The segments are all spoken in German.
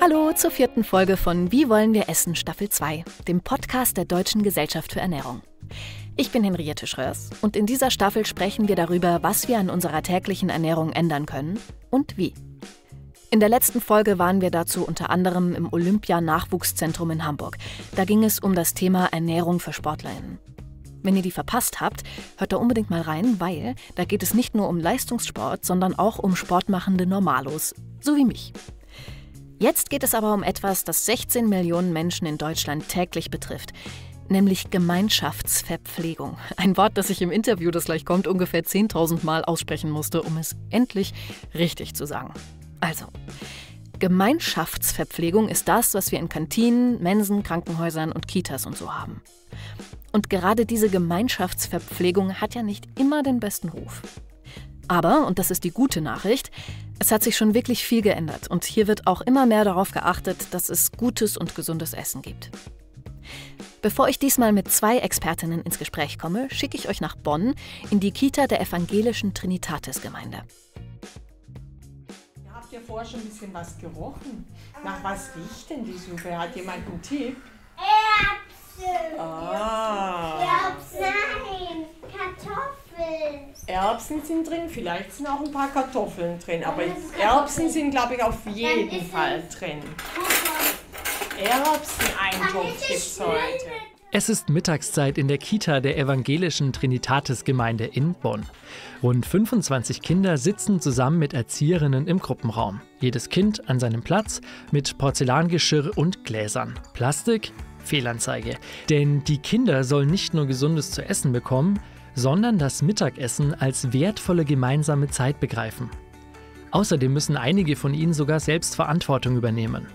Hallo zur vierten Folge von Wie wollen wir essen Staffel 2, dem Podcast der Deutschen Gesellschaft für Ernährung. Ich bin Henriette Schröers und in dieser Staffel sprechen wir darüber, was wir an unserer täglichen Ernährung ändern können und wie. In der letzten Folge waren wir dazu unter anderem im Olympia Nachwuchszentrum in Hamburg. Da ging es um das Thema Ernährung für Sportlerinnen. Wenn ihr die verpasst habt, hört da unbedingt mal rein, weil da geht es nicht nur um Leistungssport, sondern auch um sportmachende Normalos, so wie mich. Jetzt geht es aber um etwas, das 16 Millionen Menschen in Deutschland täglich betrifft, nämlich Gemeinschaftsverpflegung. Ein Wort, das ich im Interview, das gleich kommt, ungefähr 10.000 Mal aussprechen musste, um es endlich richtig zu sagen. Also, Gemeinschaftsverpflegung ist das, was wir in Kantinen, Mensen, Krankenhäusern und Kitas und so haben. Und gerade diese Gemeinschaftsverpflegung hat ja nicht immer den besten Ruf. Aber, und das ist die gute Nachricht, es hat sich schon wirklich viel geändert und hier wird auch immer mehr darauf geachtet, dass es gutes und gesundes Essen gibt. Bevor ich diesmal mit zwei Expertinnen ins Gespräch komme, schicke ich euch nach Bonn in die Kita der evangelischen Trinitatis-Gemeinde. Ihr habt ja vorher schon ein bisschen was gerochen. Nach was riecht denn die Suppe? Hat jemand einen Tipp? Erdbeeren. Ah. Erbsen. Nein, Kartoffeln. Erbsen sind drin, vielleicht sind auch ein paar Kartoffeln drin, aber Erbsen sind, glaube ich, auf jeden Fall drin. Erbseneintopf gibt es heute. Es ist Mittagszeit in der Kita der evangelischen Trinitatisgemeinde in Bonn. Rund 25 Kinder sitzen zusammen mit Erzieherinnen im Gruppenraum. Jedes Kind an seinem Platz mit Porzellangeschirr und Gläsern. Plastik Fehlanzeige. Denn die Kinder sollen nicht nur Gesundes zu essen bekommen, sondern das Mittagessen als wertvolle gemeinsame Zeit begreifen. Außerdem müssen einige von ihnen sogar selbst Verantwortung übernehmen.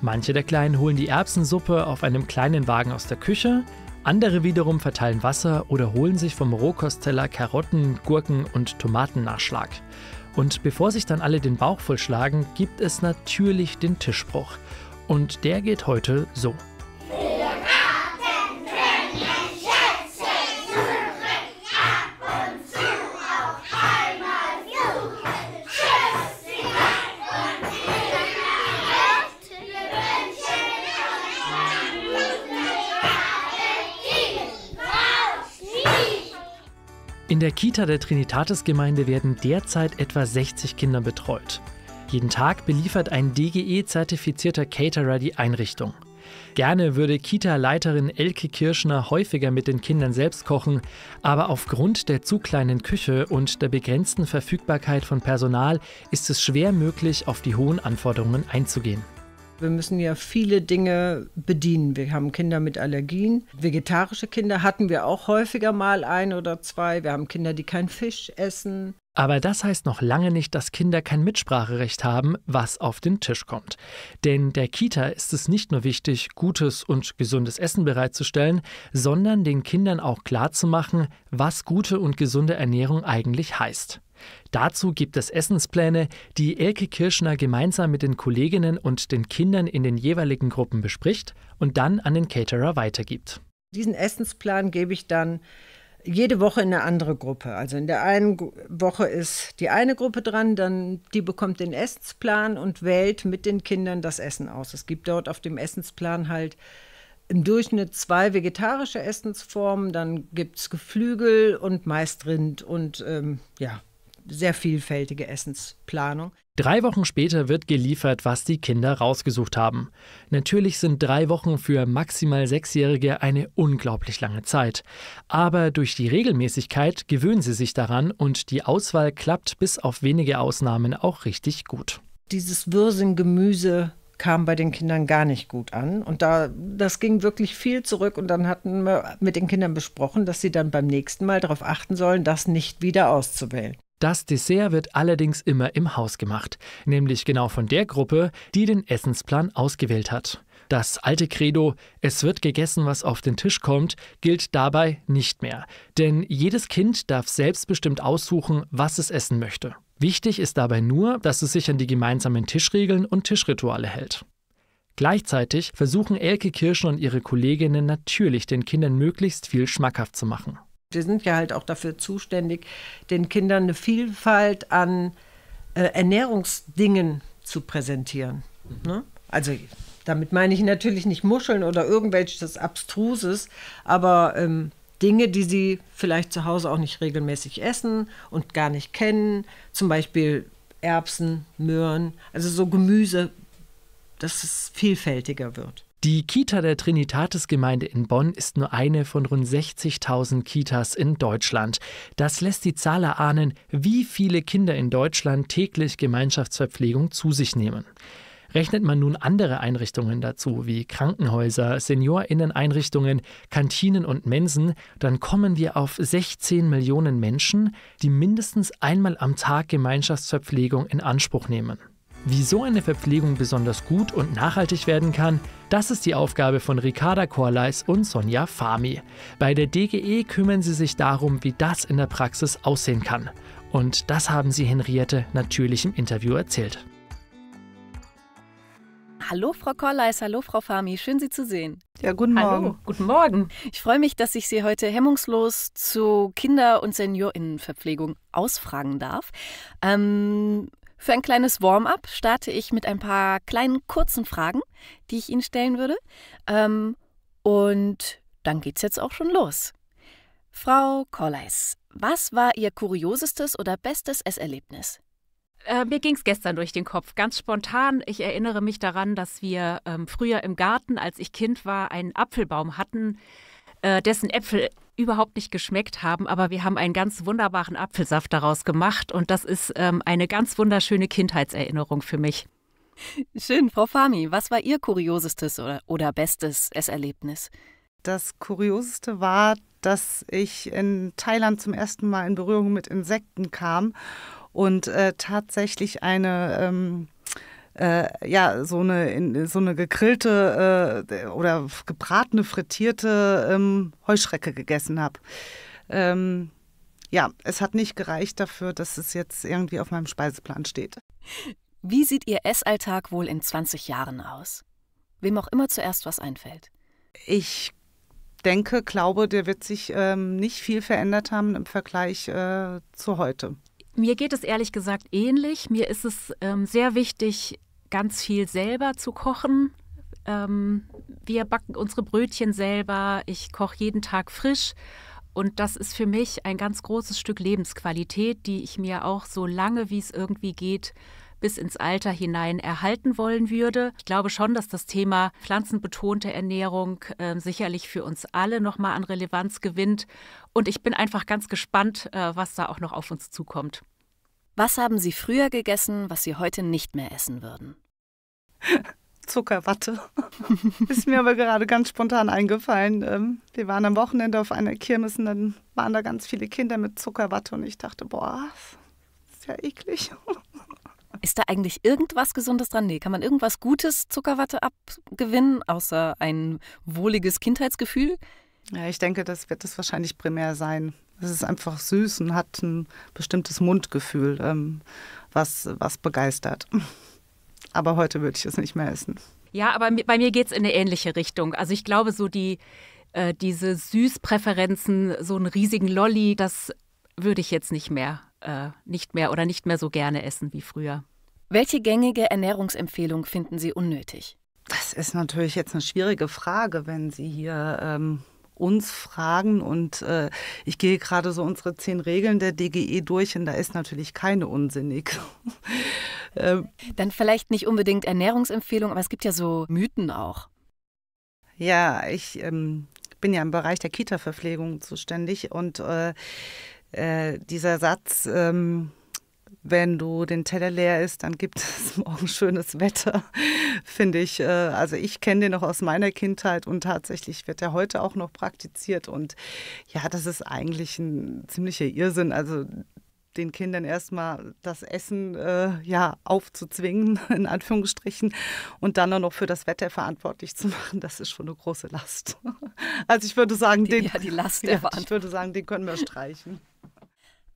Manche der Kleinen holen die Erbsensuppe auf einem kleinen Wagen aus der Küche, andere wiederum verteilen Wasser oder holen sich vom Rohkostteller Karotten, Gurken und Tomatennachschlag. Und bevor sich dann alle den Bauch vollschlagen, gibt es natürlich den Tischbruch. Und der geht heute so. In der Kita der Trinitatisgemeinde werden derzeit etwa 60 Kinder betreut. Jeden Tag beliefert ein DGE-zertifizierter Caterer die Einrichtung. Gerne würde Kita-Leiterin Elke Kirschner häufiger mit den Kindern selbst kochen, aber aufgrund der zu kleinen Küche und der begrenzten Verfügbarkeit von Personal ist es schwer möglich, auf die hohen Anforderungen einzugehen. Wir müssen ja viele Dinge bedienen. Wir haben Kinder mit Allergien. Vegetarische Kinder hatten wir auch häufiger mal ein oder zwei. Wir haben Kinder, die keinen Fisch essen. Aber das heißt noch lange nicht, dass Kinder kein Mitspracherecht haben, was auf den Tisch kommt. Denn der Kita ist es nicht nur wichtig, gutes und gesundes Essen bereitzustellen, sondern den Kindern auch klarzumachen, was gute und gesunde Ernährung eigentlich heißt. Dazu gibt es Essenspläne, die Elke Kirschner gemeinsam mit den Kolleginnen und den Kindern in den jeweiligen Gruppen bespricht und dann an den Caterer weitergibt. Diesen Essensplan gebe ich dann jede Woche in eine andere Gruppe. Also in der einen Woche ist die eine Gruppe dran, dann die bekommt den Essensplan und wählt mit den Kindern das Essen aus. Es gibt dort auf dem Essensplan halt im Durchschnitt zwei vegetarische Essensformen, dann gibt es Geflügel und meist Rind und ähm, ja, sehr vielfältige Essensplanung. Drei Wochen später wird geliefert, was die Kinder rausgesucht haben. Natürlich sind drei Wochen für maximal Sechsjährige eine unglaublich lange Zeit. Aber durch die Regelmäßigkeit gewöhnen sie sich daran und die Auswahl klappt bis auf wenige Ausnahmen auch richtig gut. Dieses würsen kam bei den Kindern gar nicht gut an. Und da, das ging wirklich viel zurück. Und dann hatten wir mit den Kindern besprochen, dass sie dann beim nächsten Mal darauf achten sollen, das nicht wieder auszuwählen. Das Dessert wird allerdings immer im Haus gemacht, nämlich genau von der Gruppe, die den Essensplan ausgewählt hat. Das alte Credo, es wird gegessen, was auf den Tisch kommt, gilt dabei nicht mehr, denn jedes Kind darf selbstbestimmt aussuchen, was es essen möchte. Wichtig ist dabei nur, dass es sich an die gemeinsamen Tischregeln und Tischrituale hält. Gleichzeitig versuchen Elke Kirschen und ihre Kolleginnen natürlich den Kindern möglichst viel schmackhaft zu machen. Wir sind ja halt auch dafür zuständig, den Kindern eine Vielfalt an äh, Ernährungsdingen zu präsentieren. Mhm. Ne? Also damit meine ich natürlich nicht Muscheln oder irgendwelches Abstruses, aber ähm, Dinge, die sie vielleicht zu Hause auch nicht regelmäßig essen und gar nicht kennen, zum Beispiel Erbsen, Möhren, also so Gemüse, dass es vielfältiger wird. Die Kita der Trinitatisgemeinde in Bonn ist nur eine von rund 60.000 Kitas in Deutschland. Das lässt die Zahl erahnen, wie viele Kinder in Deutschland täglich Gemeinschaftsverpflegung zu sich nehmen. Rechnet man nun andere Einrichtungen dazu, wie Krankenhäuser, Seniorinneneinrichtungen, Kantinen und Mensen, dann kommen wir auf 16 Millionen Menschen, die mindestens einmal am Tag Gemeinschaftsverpflegung in Anspruch nehmen. Wieso eine Verpflegung besonders gut und nachhaltig werden kann, das ist die Aufgabe von Ricarda Korleis und Sonja Fami. Bei der DGE kümmern sie sich darum, wie das in der Praxis aussehen kann. Und das haben sie Henriette natürlich im Interview erzählt. Hallo, Frau Korleis, hallo, Frau Fami, schön Sie zu sehen. Ja, guten Morgen. Hallo, guten Morgen. Ich freue mich, dass ich Sie heute hemmungslos zu Kinder- und SeniorInnenverpflegung ausfragen darf. Ähm, für ein kleines Warm-up starte ich mit ein paar kleinen kurzen Fragen, die ich Ihnen stellen würde. Ähm, und dann geht's jetzt auch schon los. Frau Kolleis, was war Ihr kuriosestes oder bestes Esserlebnis? Äh, mir ging es gestern durch den Kopf, ganz spontan. Ich erinnere mich daran, dass wir ähm, früher im Garten, als ich Kind war, einen Apfelbaum hatten, äh, dessen Äpfel überhaupt nicht geschmeckt haben, aber wir haben einen ganz wunderbaren Apfelsaft daraus gemacht und das ist ähm, eine ganz wunderschöne Kindheitserinnerung für mich. Schön, Frau Fami, was war Ihr kuriosestes oder, oder bestes Esserlebnis? Das Kurioseste war, dass ich in Thailand zum ersten Mal in Berührung mit Insekten kam und äh, tatsächlich eine ähm, äh, ja, so eine, in, so eine gegrillte äh, oder gebratene, frittierte ähm, Heuschrecke gegessen habe. Ähm, ja, es hat nicht gereicht dafür, dass es jetzt irgendwie auf meinem Speiseplan steht. Wie sieht Ihr Essalltag wohl in 20 Jahren aus? Wem auch immer zuerst was einfällt. Ich denke, glaube, der wird sich ähm, nicht viel verändert haben im Vergleich äh, zu heute. Mir geht es ehrlich gesagt ähnlich. Mir ist es ähm, sehr wichtig, ganz viel selber zu kochen. Ähm, wir backen unsere Brötchen selber. Ich koche jeden Tag frisch. Und das ist für mich ein ganz großes Stück Lebensqualität, die ich mir auch so lange, wie es irgendwie geht, bis ins Alter hinein erhalten wollen würde. Ich glaube schon, dass das Thema pflanzenbetonte Ernährung äh, sicherlich für uns alle nochmal an Relevanz gewinnt. Und ich bin einfach ganz gespannt, äh, was da auch noch auf uns zukommt. Was haben Sie früher gegessen, was Sie heute nicht mehr essen würden? Zuckerwatte. Ist mir aber gerade ganz spontan eingefallen. Ähm, wir waren am Wochenende auf einer Kirmes und dann waren da ganz viele Kinder mit Zuckerwatte und ich dachte, boah, ist ja eklig. Ist da eigentlich irgendwas Gesundes dran? Nee, kann man irgendwas Gutes Zuckerwatte abgewinnen, außer ein wohliges Kindheitsgefühl? Ja, ich denke, das wird es wahrscheinlich primär sein. Es ist einfach süß und hat ein bestimmtes Mundgefühl, ähm, was, was begeistert aber heute würde ich es nicht mehr essen. Ja, aber bei mir geht es in eine ähnliche Richtung. Also ich glaube, so die, äh, diese Süßpräferenzen, so einen riesigen Lolli, das würde ich jetzt nicht mehr, äh, nicht mehr oder nicht mehr so gerne essen wie früher. Welche gängige Ernährungsempfehlung finden Sie unnötig? Das ist natürlich jetzt eine schwierige Frage, wenn Sie hier ähm, uns fragen. Und äh, ich gehe gerade so unsere zehn Regeln der DGE durch und da ist natürlich keine unsinnig. Ähm, Dann vielleicht nicht unbedingt Ernährungsempfehlungen, aber es gibt ja so Mythen auch. Ja, ich ähm, bin ja im Bereich der Kita-Verpflegung zuständig und äh, äh, dieser Satz, ähm, wenn du den Teller leer isst, dann gibt es morgen schönes Wetter, finde ich. Äh, also ich kenne den noch aus meiner Kindheit und tatsächlich wird er heute auch noch praktiziert. Und ja, das ist eigentlich ein ziemlicher Irrsinn. Also den Kindern erstmal das Essen äh, ja, aufzuzwingen, in Anführungsstrichen, und dann auch noch für das Wetter verantwortlich zu machen, das ist schon eine große Last. Also ich würde sagen, die, den, ja, die Last der ja, Ich würde sagen, den können wir streichen.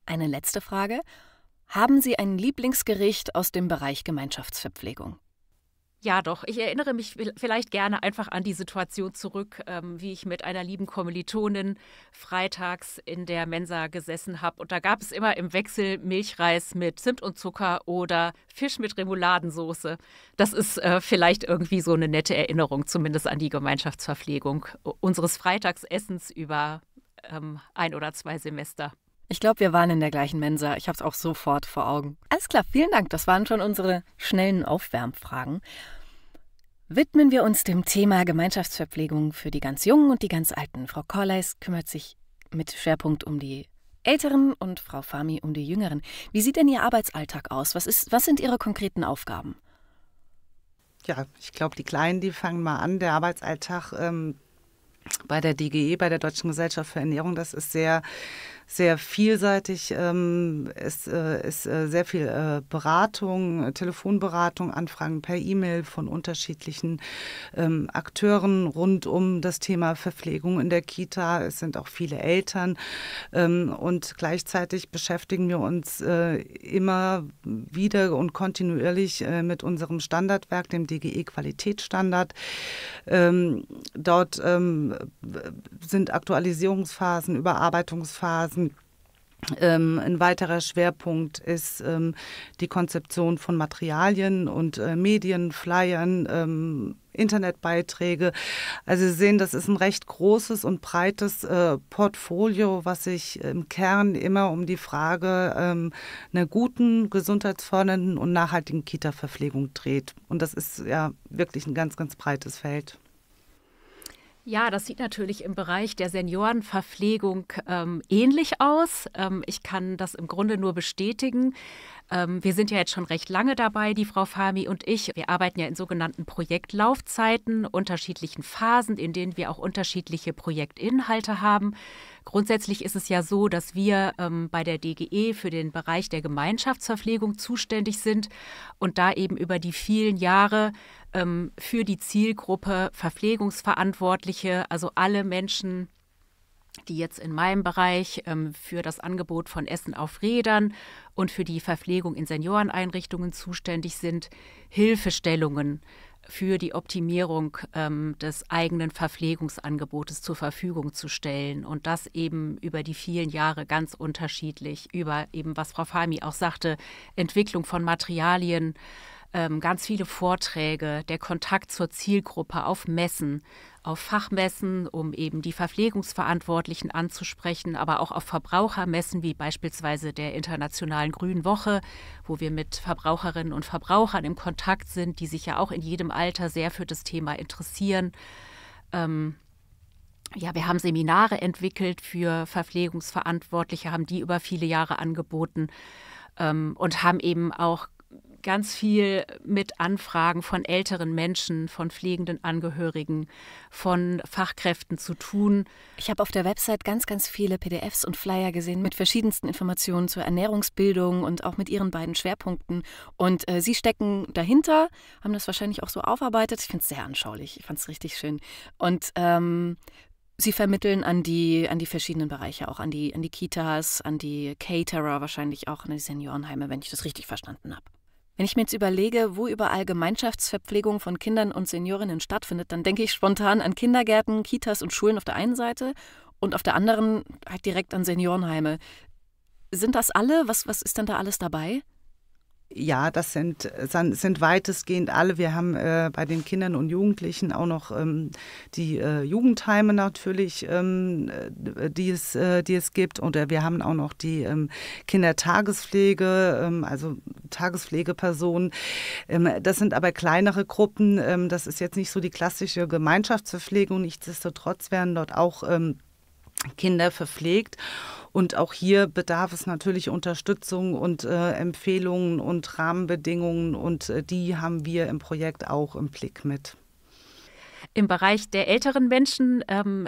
Eine letzte Frage. Haben Sie ein Lieblingsgericht aus dem Bereich Gemeinschaftsverpflegung? Ja, doch. Ich erinnere mich vielleicht gerne einfach an die Situation zurück, ähm, wie ich mit einer lieben Kommilitonin freitags in der Mensa gesessen habe. Und da gab es immer im Wechsel Milchreis mit Zimt und Zucker oder Fisch mit Remouladensauce. Das ist äh, vielleicht irgendwie so eine nette Erinnerung, zumindest an die Gemeinschaftsverpflegung unseres Freitagsessens über ähm, ein oder zwei Semester. Ich glaube, wir waren in der gleichen Mensa. Ich habe es auch sofort vor Augen. Alles klar, vielen Dank. Das waren schon unsere schnellen Aufwärmfragen. Widmen wir uns dem Thema Gemeinschaftsverpflegung für die ganz Jungen und die ganz Alten. Frau Korleis kümmert sich mit Schwerpunkt um die Älteren und Frau Fami um die Jüngeren. Wie sieht denn Ihr Arbeitsalltag aus? Was, ist, was sind Ihre konkreten Aufgaben? Ja, ich glaube, die Kleinen, die fangen mal an. Der Arbeitsalltag ähm, bei der DGE, bei der Deutschen Gesellschaft für Ernährung, das ist sehr sehr vielseitig. Ähm, es äh, ist äh, sehr viel äh, Beratung, Telefonberatung, Anfragen per E-Mail von unterschiedlichen ähm, Akteuren rund um das Thema Verpflegung in der Kita. Es sind auch viele Eltern. Ähm, und gleichzeitig beschäftigen wir uns äh, immer wieder und kontinuierlich äh, mit unserem Standardwerk, dem DGE-Qualitätsstandard. Ähm, dort ähm, sind Aktualisierungsphasen, Überarbeitungsphasen, ähm, ein weiterer Schwerpunkt ist ähm, die Konzeption von Materialien und äh, Medien, Flyern, ähm, Internetbeiträge. Also Sie sehen, das ist ein recht großes und breites äh, Portfolio, was sich im Kern immer um die Frage ähm, einer guten, gesundheitsfördernden und nachhaltigen Kita-Verpflegung dreht. Und das ist ja wirklich ein ganz, ganz breites Feld. Ja, das sieht natürlich im Bereich der Seniorenverpflegung ähm, ähnlich aus. Ähm, ich kann das im Grunde nur bestätigen. Ähm, wir sind ja jetzt schon recht lange dabei, die Frau Fami und ich. Wir arbeiten ja in sogenannten Projektlaufzeiten, unterschiedlichen Phasen, in denen wir auch unterschiedliche Projektinhalte haben. Grundsätzlich ist es ja so, dass wir ähm, bei der DGE für den Bereich der Gemeinschaftsverpflegung zuständig sind und da eben über die vielen Jahre ähm, für die Zielgruppe Verpflegungsverantwortliche, also alle Menschen, die jetzt in meinem Bereich ähm, für das Angebot von Essen auf Rädern und für die Verpflegung in Senioreneinrichtungen zuständig sind, Hilfestellungen für die Optimierung ähm, des eigenen Verpflegungsangebotes zur Verfügung zu stellen. Und das eben über die vielen Jahre ganz unterschiedlich, über eben, was Frau Fahmi auch sagte, Entwicklung von Materialien, ähm, ganz viele Vorträge, der Kontakt zur Zielgruppe auf Messen, auf Fachmessen, um eben die Verpflegungsverantwortlichen anzusprechen, aber auch auf Verbrauchermessen wie beispielsweise der Internationalen Grünen Woche, wo wir mit Verbraucherinnen und Verbrauchern im Kontakt sind, die sich ja auch in jedem Alter sehr für das Thema interessieren. Ähm, ja, wir haben Seminare entwickelt für Verpflegungsverantwortliche, haben die über viele Jahre angeboten ähm, und haben eben auch ganz viel mit Anfragen von älteren Menschen, von pflegenden Angehörigen, von Fachkräften zu tun. Ich habe auf der Website ganz, ganz viele PDFs und Flyer gesehen mit verschiedensten Informationen zur Ernährungsbildung und auch mit ihren beiden Schwerpunkten. Und äh, Sie stecken dahinter, haben das wahrscheinlich auch so aufarbeitet. Ich finde es sehr anschaulich. Ich fand es richtig schön. Und ähm, Sie vermitteln an die, an die verschiedenen Bereiche, auch an die, an die Kitas, an die Caterer, wahrscheinlich auch an die Seniorenheime, wenn ich das richtig verstanden habe. Wenn ich mir jetzt überlege, wo überall Gemeinschaftsverpflegung von Kindern und Seniorinnen stattfindet, dann denke ich spontan an Kindergärten, Kitas und Schulen auf der einen Seite und auf der anderen halt direkt an Seniorenheime. Sind das alle? Was, was ist denn da alles dabei? Ja, das sind, sind weitestgehend alle. Wir haben äh, bei den Kindern und Jugendlichen auch noch ähm, die äh, Jugendheime natürlich, ähm, äh, die, es, äh, die es gibt. Und äh, wir haben auch noch die ähm, Kindertagespflege, ähm, also Tagespflegepersonen. Ähm, das sind aber kleinere Gruppen. Ähm, das ist jetzt nicht so die klassische Gemeinschaftspflege. Und nichtsdestotrotz werden dort auch Kinder verpflegt. Und auch hier bedarf es natürlich Unterstützung und äh, Empfehlungen und Rahmenbedingungen und äh, die haben wir im Projekt auch im Blick mit. Im Bereich der älteren Menschen ähm,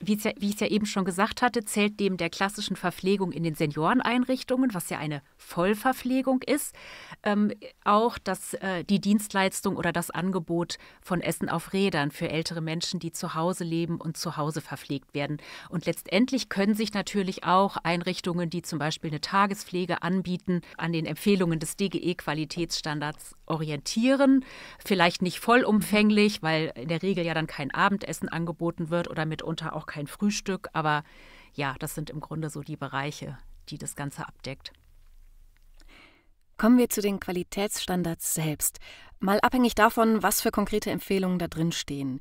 wie, ja, wie ich es ja eben schon gesagt hatte, zählt dem der klassischen Verpflegung in den Senioreneinrichtungen, was ja eine Vollverpflegung ist, ähm, auch das, äh, die Dienstleistung oder das Angebot von Essen auf Rädern für ältere Menschen, die zu Hause leben und zu Hause verpflegt werden. Und letztendlich können sich natürlich auch Einrichtungen, die zum Beispiel eine Tagespflege anbieten, an den Empfehlungen des DGE-Qualitätsstandards orientieren. Vielleicht nicht vollumfänglich, weil in der Regel ja dann kein Abendessen angeboten wird oder mitunter auch noch kein Frühstück, aber ja, das sind im Grunde so die Bereiche, die das Ganze abdeckt. Kommen wir zu den Qualitätsstandards selbst. Mal abhängig davon, was für konkrete Empfehlungen da drin stehen.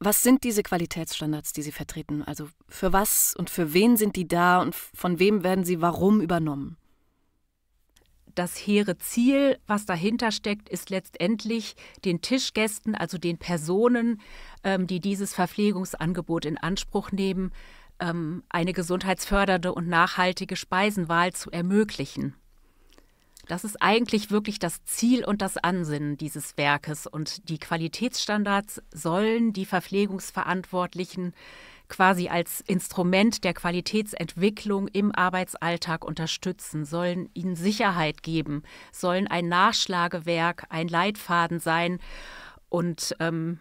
Was sind diese Qualitätsstandards, die Sie vertreten? Also für was und für wen sind die da und von wem werden sie warum übernommen? das hehre Ziel, was dahinter steckt, ist letztendlich den Tischgästen, also den Personen, ähm, die dieses Verpflegungsangebot in Anspruch nehmen, ähm, eine gesundheitsfördernde und nachhaltige Speisenwahl zu ermöglichen. Das ist eigentlich wirklich das Ziel und das Ansinnen dieses Werkes. Und die Qualitätsstandards sollen die Verpflegungsverantwortlichen quasi als Instrument der Qualitätsentwicklung im Arbeitsalltag unterstützen, sollen ihnen Sicherheit geben, sollen ein Nachschlagewerk, ein Leitfaden sein und ähm,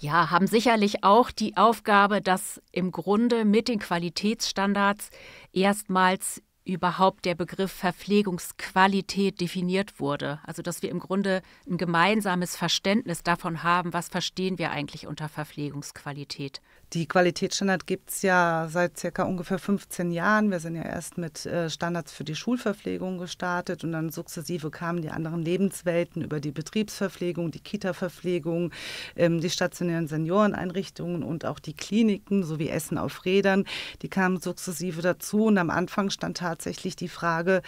ja, haben sicherlich auch die Aufgabe, dass im Grunde mit den Qualitätsstandards erstmals überhaupt der Begriff Verpflegungsqualität definiert wurde. Also dass wir im Grunde ein gemeinsames Verständnis davon haben, was verstehen wir eigentlich unter Verpflegungsqualität. Die Qualitätsstandard gibt es ja seit circa ungefähr 15 Jahren. Wir sind ja erst mit äh, Standards für die Schulverpflegung gestartet und dann sukzessive kamen die anderen Lebenswelten über die Betriebsverpflegung, die Kita-Verpflegung, ähm, die stationären Senioreneinrichtungen und auch die Kliniken sowie Essen auf Rädern. Die kamen sukzessive dazu und am Anfang stand tatsächlich die Frage,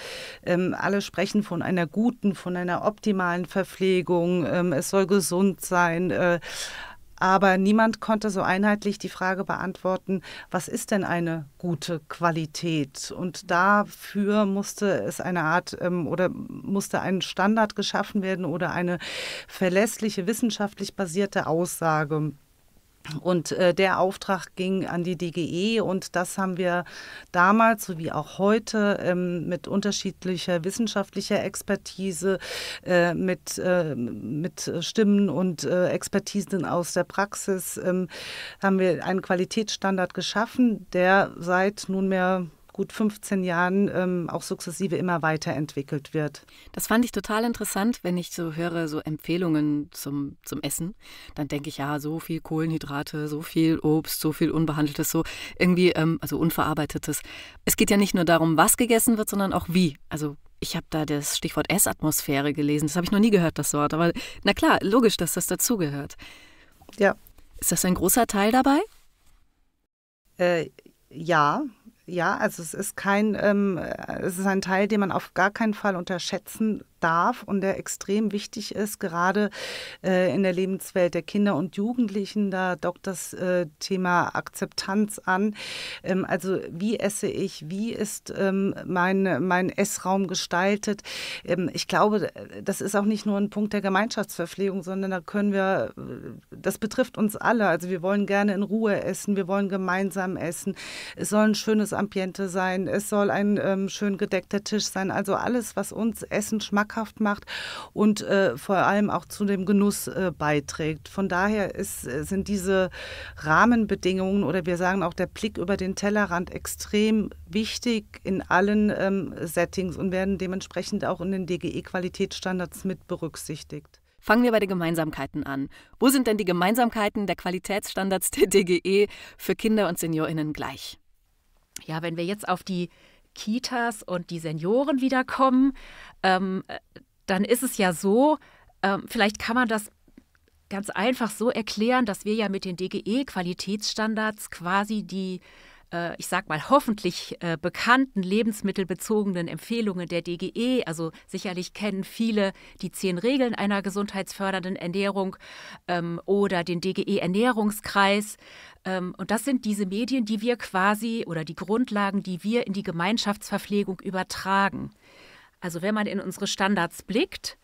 ähm, alle sprechen von einer guten, von einer optimalen Verpflegung, ähm, es soll gesund sein äh, aber niemand konnte so einheitlich die Frage beantworten, was ist denn eine gute Qualität? Und dafür musste es eine Art ähm, oder musste ein Standard geschaffen werden oder eine verlässliche, wissenschaftlich basierte Aussage und äh, der Auftrag ging an die DGE und das haben wir damals sowie auch heute ähm, mit unterschiedlicher wissenschaftlicher Expertise, äh, mit, äh, mit Stimmen und äh, Expertisen aus der Praxis, ähm, haben wir einen Qualitätsstandard geschaffen, der seit nunmehr gut 15 Jahren ähm, auch sukzessive immer weiterentwickelt wird. Das fand ich total interessant, wenn ich so höre, so Empfehlungen zum, zum Essen, dann denke ich, ja, so viel Kohlenhydrate, so viel Obst, so viel Unbehandeltes, so irgendwie, ähm, also Unverarbeitetes. Es geht ja nicht nur darum, was gegessen wird, sondern auch wie. Also ich habe da das Stichwort Essatmosphäre gelesen, das habe ich noch nie gehört, das Wort. Aber na klar, logisch, dass das dazugehört. Ja. Ist das ein großer Teil dabei? Äh, ja, ja, also es ist kein, ähm, äh, es ist ein Teil, den man auf gar keinen Fall unterschätzen darf und der extrem wichtig ist, gerade äh, in der Lebenswelt der Kinder und Jugendlichen. Da dockt das äh, Thema Akzeptanz an. Ähm, also wie esse ich, wie ist ähm, mein, mein Essraum gestaltet. Ähm, ich glaube, das ist auch nicht nur ein Punkt der Gemeinschaftsverpflegung, sondern da können wir, äh, das betrifft uns alle. Also wir wollen gerne in Ruhe essen, wir wollen gemeinsam essen. Es soll ein schönes Ambiente sein, es soll ein ähm, schön gedeckter Tisch sein. Also alles, was uns Essen schmeckt, schmackhaft macht und äh, vor allem auch zu dem Genuss äh, beiträgt. Von daher ist, äh, sind diese Rahmenbedingungen oder wir sagen auch der Blick über den Tellerrand extrem wichtig in allen ähm, Settings und werden dementsprechend auch in den DGE-Qualitätsstandards mit berücksichtigt. Fangen wir bei den Gemeinsamkeiten an. Wo sind denn die Gemeinsamkeiten der Qualitätsstandards der DGE für Kinder und Seniorinnen gleich? Ja, wenn wir jetzt auf die Kitas und die Senioren wiederkommen, ähm, dann ist es ja so, ähm, vielleicht kann man das ganz einfach so erklären, dass wir ja mit den DGE-Qualitätsstandards quasi die äh, ich sag mal, hoffentlich äh, bekannten lebensmittelbezogenen Empfehlungen der DGE. Also sicherlich kennen viele die zehn Regeln einer gesundheitsfördernden Ernährung ähm, oder den DGE Ernährungskreis. Ähm, und das sind diese Medien, die wir quasi oder die Grundlagen, die wir in die Gemeinschaftsverpflegung übertragen. Also wenn man in unsere Standards blickt,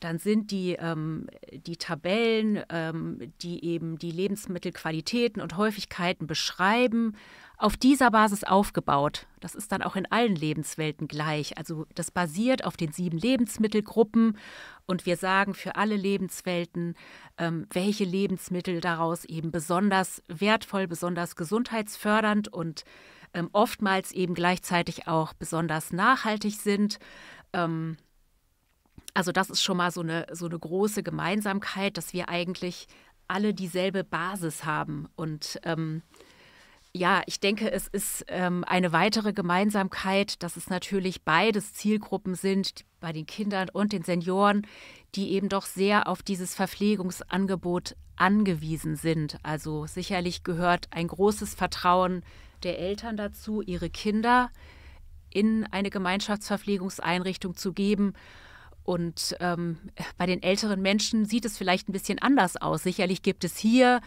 dann sind die, ähm, die Tabellen, ähm, die eben die Lebensmittelqualitäten und Häufigkeiten beschreiben, auf dieser Basis aufgebaut. Das ist dann auch in allen Lebenswelten gleich. Also das basiert auf den sieben Lebensmittelgruppen und wir sagen für alle Lebenswelten, ähm, welche Lebensmittel daraus eben besonders wertvoll, besonders gesundheitsfördernd und ähm, oftmals eben gleichzeitig auch besonders nachhaltig sind. Ähm, also das ist schon mal so eine, so eine große Gemeinsamkeit, dass wir eigentlich alle dieselbe Basis haben und ähm, ja, ich denke, es ist ähm, eine weitere Gemeinsamkeit, dass es natürlich beides Zielgruppen sind, bei den Kindern und den Senioren, die eben doch sehr auf dieses Verpflegungsangebot angewiesen sind. Also sicherlich gehört ein großes Vertrauen der Eltern dazu, ihre Kinder in eine Gemeinschaftsverpflegungseinrichtung zu geben. Und ähm, bei den älteren Menschen sieht es vielleicht ein bisschen anders aus. Sicherlich gibt es hier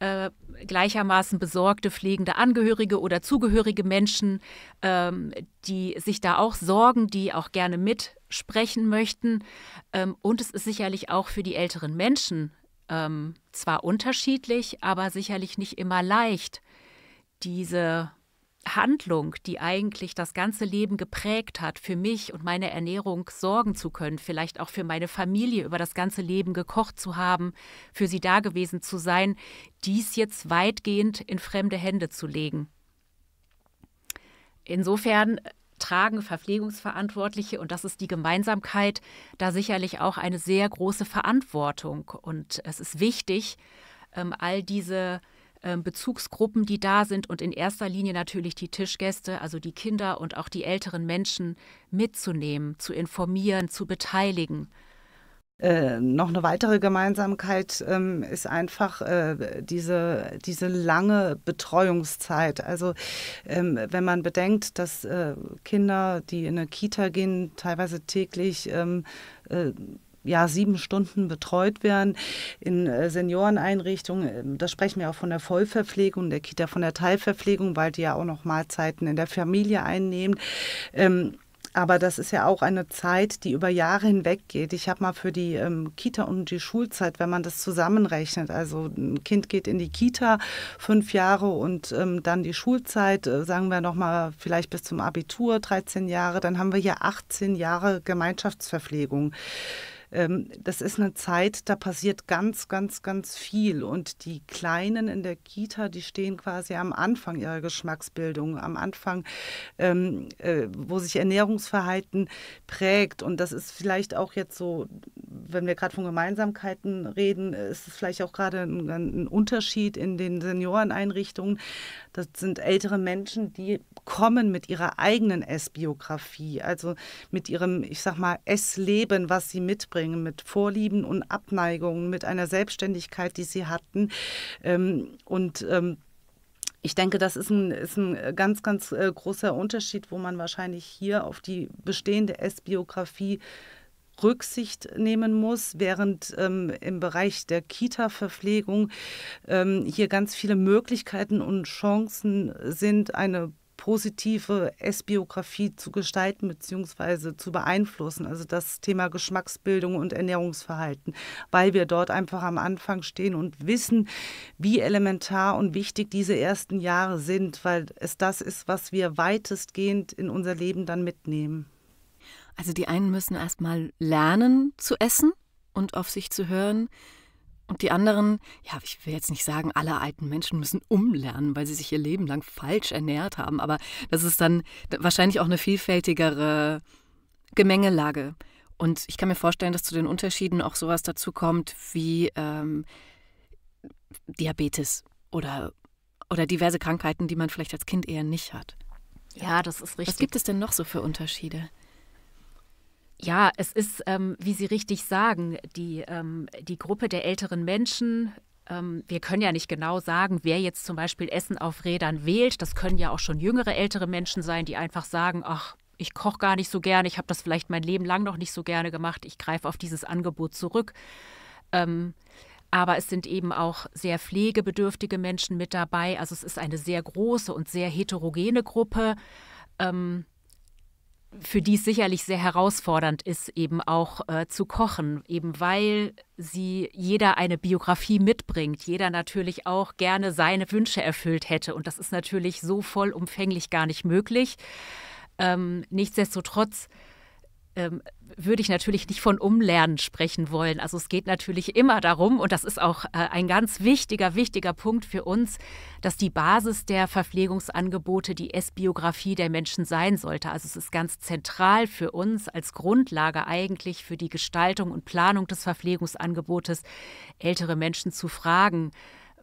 äh, gleichermaßen besorgte pflegende Angehörige oder zugehörige Menschen, ähm, die sich da auch sorgen, die auch gerne mitsprechen möchten. Ähm, und es ist sicherlich auch für die älteren Menschen ähm, zwar unterschiedlich, aber sicherlich nicht immer leicht, diese Handlung, die eigentlich das ganze Leben geprägt hat, für mich und meine Ernährung sorgen zu können, vielleicht auch für meine Familie über das ganze Leben gekocht zu haben, für sie da gewesen zu sein, dies jetzt weitgehend in fremde Hände zu legen. Insofern tragen Verpflegungsverantwortliche, und das ist die Gemeinsamkeit, da sicherlich auch eine sehr große Verantwortung. Und es ist wichtig, ähm, all diese ähm, Bezugsgruppen, die da sind und in erster Linie natürlich die Tischgäste, also die Kinder und auch die älteren Menschen mitzunehmen, zu informieren, zu beteiligen. Äh, noch eine weitere Gemeinsamkeit ähm, ist einfach äh, diese, diese lange Betreuungszeit. Also ähm, wenn man bedenkt, dass äh, Kinder, die in eine Kita gehen, teilweise täglich ähm, äh, ja, sieben Stunden betreut werden in äh, Senioreneinrichtungen. Ähm, da sprechen wir auch von der Vollverpflegung, der Kita von der Teilverpflegung, weil die ja auch noch Mahlzeiten in der Familie einnehmen. Ähm, aber das ist ja auch eine Zeit, die über Jahre hinweg geht. Ich habe mal für die ähm, Kita und die Schulzeit, wenn man das zusammenrechnet, also ein Kind geht in die Kita fünf Jahre und ähm, dann die Schulzeit, äh, sagen wir nochmal vielleicht bis zum Abitur 13 Jahre, dann haben wir hier 18 Jahre Gemeinschaftsverpflegung ähm, das ist eine Zeit, da passiert ganz, ganz, ganz viel. Und die Kleinen in der Kita, die stehen quasi am Anfang ihrer Geschmacksbildung, am Anfang, ähm, äh, wo sich Ernährungsverhalten prägt. Und das ist vielleicht auch jetzt so, wenn wir gerade von Gemeinsamkeiten reden, ist es vielleicht auch gerade ein, ein Unterschied in den Senioreneinrichtungen. Das sind ältere Menschen, die kommen mit ihrer eigenen Essbiografie, also mit ihrem, ich sag mal, Essleben, was sie mitbringen mitbringen, mit Vorlieben und Abneigungen, mit einer Selbstständigkeit, die sie hatten. Ähm, und ähm, ich denke, das ist ein, ist ein ganz, ganz äh, großer Unterschied, wo man wahrscheinlich hier auf die bestehende S-Biografie Rücksicht nehmen muss, während ähm, im Bereich der Kita-Verpflegung ähm, hier ganz viele Möglichkeiten und Chancen sind, eine positive Essbiografie zu gestalten bzw. zu beeinflussen. Also das Thema Geschmacksbildung und Ernährungsverhalten, weil wir dort einfach am Anfang stehen und wissen, wie elementar und wichtig diese ersten Jahre sind, weil es das ist, was wir weitestgehend in unser Leben dann mitnehmen. Also die einen müssen erstmal lernen zu essen und auf sich zu hören. Und die anderen, ja, ich will jetzt nicht sagen, alle alten Menschen müssen umlernen, weil sie sich ihr Leben lang falsch ernährt haben, aber das ist dann wahrscheinlich auch eine vielfältigere Gemengelage. Und ich kann mir vorstellen, dass zu den Unterschieden auch sowas dazu kommt wie ähm, Diabetes oder, oder diverse Krankheiten, die man vielleicht als Kind eher nicht hat. Ja, das ist richtig. Was gibt es denn noch so für Unterschiede? Ja, es ist, ähm, wie Sie richtig sagen, die, ähm, die Gruppe der älteren Menschen. Ähm, wir können ja nicht genau sagen, wer jetzt zum Beispiel Essen auf Rädern wählt. Das können ja auch schon jüngere ältere Menschen sein, die einfach sagen, ach, ich koche gar nicht so gerne, ich habe das vielleicht mein Leben lang noch nicht so gerne gemacht, ich greife auf dieses Angebot zurück. Ähm, aber es sind eben auch sehr pflegebedürftige Menschen mit dabei. Also es ist eine sehr große und sehr heterogene Gruppe. Ähm, für die es sicherlich sehr herausfordernd ist, eben auch äh, zu kochen, eben weil sie jeder eine Biografie mitbringt, jeder natürlich auch gerne seine Wünsche erfüllt hätte. Und das ist natürlich so vollumfänglich gar nicht möglich. Ähm, nichtsdestotrotz ähm, würde ich natürlich nicht von Umlernen sprechen wollen. Also es geht natürlich immer darum, und das ist auch äh, ein ganz wichtiger, wichtiger Punkt für uns, dass die Basis der Verpflegungsangebote die Essbiografie der Menschen sein sollte. Also es ist ganz zentral für uns als Grundlage eigentlich für die Gestaltung und Planung des Verpflegungsangebotes, ältere Menschen zu fragen,